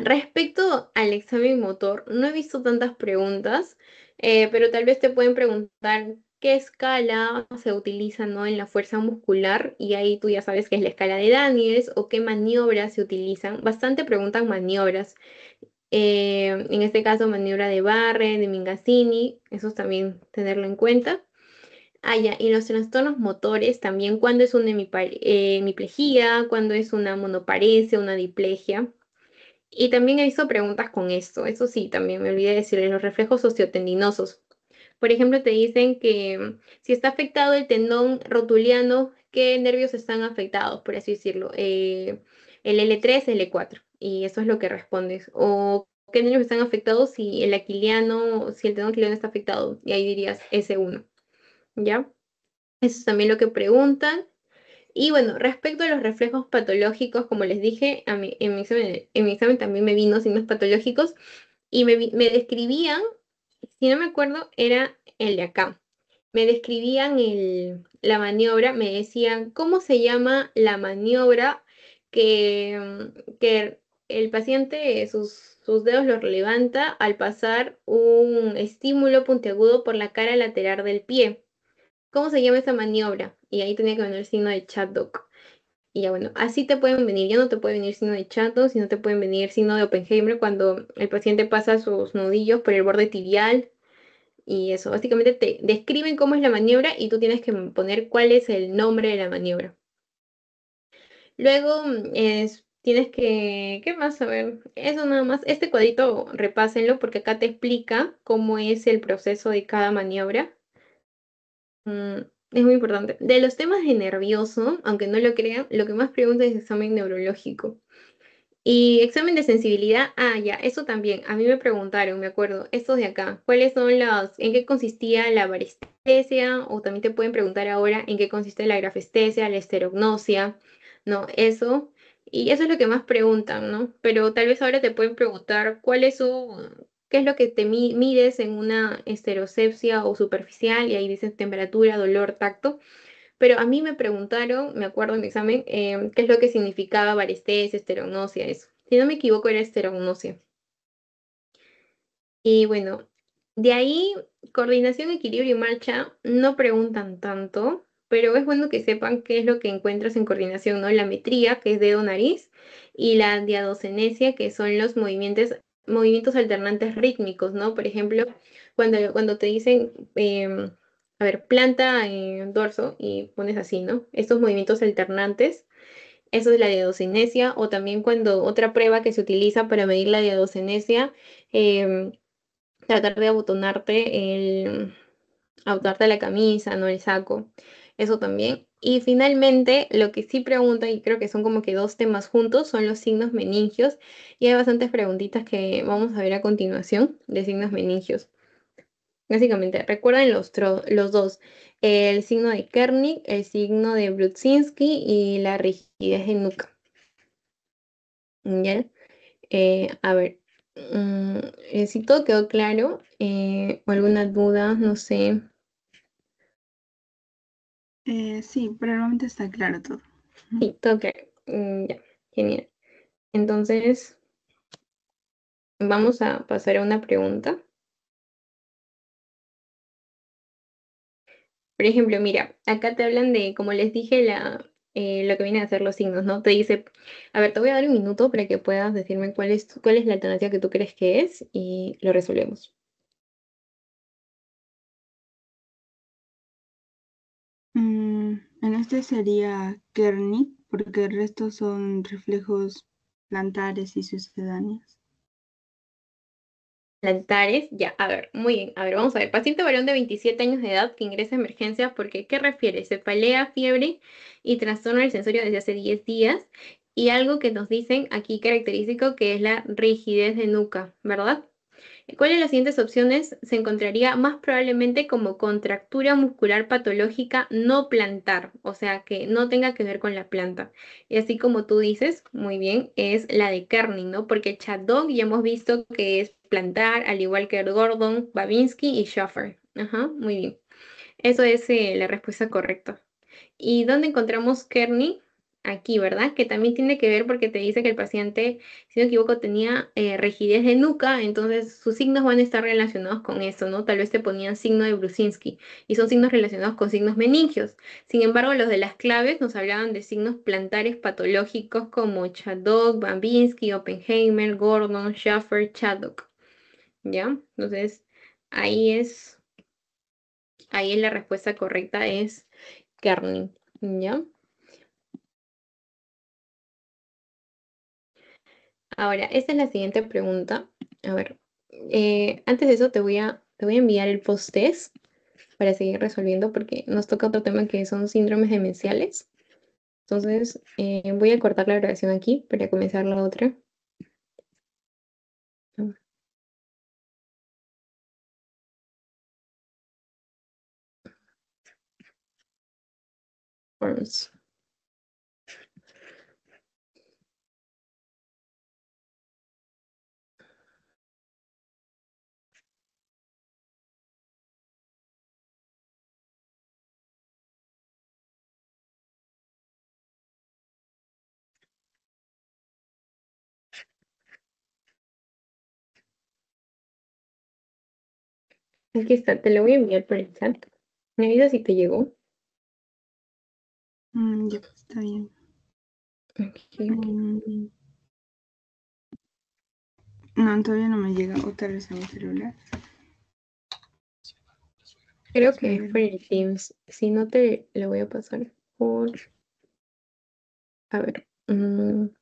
Respecto al examen motor, no he visto tantas preguntas, eh, pero tal vez te pueden preguntar qué escala se utiliza ¿no? en la fuerza muscular y ahí tú ya sabes que es la escala de Daniels o qué maniobras se utilizan. Bastante preguntan maniobras. Eh, en este caso, maniobra de Barre, de mingazzini eso es también tenerlo en cuenta. Ah, ya, y los trastornos motores también, cuando es una eh, hemiplegia, cuándo cuando es una monoparesia, una diplegia. Y también he preguntas con esto, eso sí, también me olvidé decirles los reflejos sociotendinosos. Por ejemplo, te dicen que mm, si está afectado el tendón rotuliano, ¿qué nervios están afectados, por así decirlo? Eh, el L3, L4, y eso es lo que respondes. O qué nervios están afectados si el aquiliano, si el tendón aquiliano está afectado, y ahí dirías S1, ¿ya? Eso es también lo que preguntan. Y bueno, respecto a los reflejos patológicos, como les dije, en, mi examen, también me vino signos patológicos y me, describían, si no me acuerdo, era el de acá. Me describían el, la maniobra, me decían cómo se llama la maniobra que, que el paciente sus, sus, dedos los levanta al pasar un estímulo puntiagudo por la cara lateral del pie. ¿cómo se llama esa maniobra? Y ahí tenía que venir el signo de chat dog. Y ya bueno, así te pueden venir, ya no te puede venir signo de chat dog, sino te pueden venir signo de Oppenheimer cuando el paciente pasa sus nudillos por el borde tibial. Y eso, básicamente te describen cómo es la maniobra y tú tienes que poner cuál es el nombre de la maniobra. Luego tienes que, ¿qué más? A ver, eso nada más. Este cuadrito repásenlo porque acá te explica cómo es el proceso de cada maniobra Mm, es muy importante. De los temas de nervioso, aunque no lo crean, lo que más pregunta es examen neurológico. Y examen de sensibilidad, ah, ya, eso también. A mí me preguntaron, me acuerdo, estos de acá, ¿cuáles son las en qué consistía la varestesia? O también te pueden preguntar ahora en qué consiste la grafestesia, la esterognosia, ¿no? Eso. Y eso es lo que más preguntan, ¿no? Pero tal vez ahora te pueden preguntar ¿cuál es su...? qué es lo que te mides en una esterosepsia o superficial, y ahí dicen temperatura, dolor, tacto. Pero a mí me preguntaron, me acuerdo en mi examen, em, qué es lo que significaba varistez esterognosia, eso. Si no me equivoco, era esterognosia. Y bueno, de ahí, coordinación, equilibrio y marcha no preguntan tanto, pero es bueno que sepan qué es lo que encuentras en coordinación, ¿no? La metría, que es dedo-nariz, y la diadocenesia, que son los movimientos movimientos alternantes rítmicos, ¿no? Por ejemplo, cuando, cuando te dicen, em, a ver, planta en eh, dorso y pones así, ¿no? Estos movimientos alternantes, eso es la diadocinesia, o también cuando otra prueba que se utiliza para medir la diadocinesia, em, tratar de abotonarte el abotarte la camisa, no el saco, eso también. Y finalmente, lo que sí pregunta y creo que son como que dos temas juntos, son los signos meningios. Y hay bastantes preguntitas que vamos a ver a continuación de signos meningios. Básicamente, recuerden los, los dos, el signo de Kernig, el signo de Brudzinski y la rigidez de nuca. ¿Ya? Eh, a ver, mm, eh, si todo quedó claro, eh, o alguna duda, no sé. Eh, sí, probablemente está claro todo. Sí, todo mm, ya, genial. Entonces, vamos a pasar a una pregunta. Por ejemplo, mira, acá te hablan de, como les dije, la, eh, lo que vienen a hacer los signos, ¿no? Te dice, a ver, te voy a dar un minuto para que puedas decirme cuál es, cuál es la alternativa que tú crees que es y lo resolvemos. En este sería Kernig, porque el resto son reflejos plantares y sucedáneas. Plantares, ya, a ver, muy bien, a ver, vamos a ver. Paciente varón de 27 años de edad que ingresa a emergencias porque, ¿qué refiere? Se palea, fiebre y trastorno del sensorio desde hace 10 días y algo que nos dicen aquí característico que es la rigidez de nuca, ¿verdad? cuál de las siguientes opciones se encontraría más probablemente como contractura muscular patológica no plantar, o sea, que no tenga que ver con la planta. Y así como tú dices, muy bien, es la de Kearney, ¿no? Porque Dog ya hemos visto que es plantar, al igual que Gordon, Babinski y Schaffer. Ajá, muy bien. Eso es eh, la respuesta correcta. ¿Y dónde encontramos Kearney? aquí, ¿verdad? Que también tiene que ver porque te dice que el paciente, si no me equivoco, tenía eh, rigidez de nuca, entonces sus signos van a estar relacionados con eso, ¿no? Tal vez te ponían signo de Brusinski y son signos relacionados con signos meningios. Sin embargo, los de las claves nos hablaban de signos plantares patológicos como Chadok, Bambinski, Oppenheimer, Gordon, Schaffer, Chadok. ¿Ya? Entonces, ahí es, ahí es la respuesta correcta, es Kerning. ¿Ya? Ahora, esta es la siguiente pregunta. A ver, eh, antes de eso te voy a, te voy a enviar el post-test para seguir resolviendo porque nos toca otro tema que son síndromes demenciales. Entonces, eh, voy a cortar la grabación aquí para comenzar la otra. Aquí está, te lo voy a enviar por el chat. ¿Me avisas si te llegó? Mm, ya, está bien. Mm. No, todavía no me llega, otra vez a mi celular. Creo que es el Teams. Si no te lo voy a pasar por. A ver. Mm,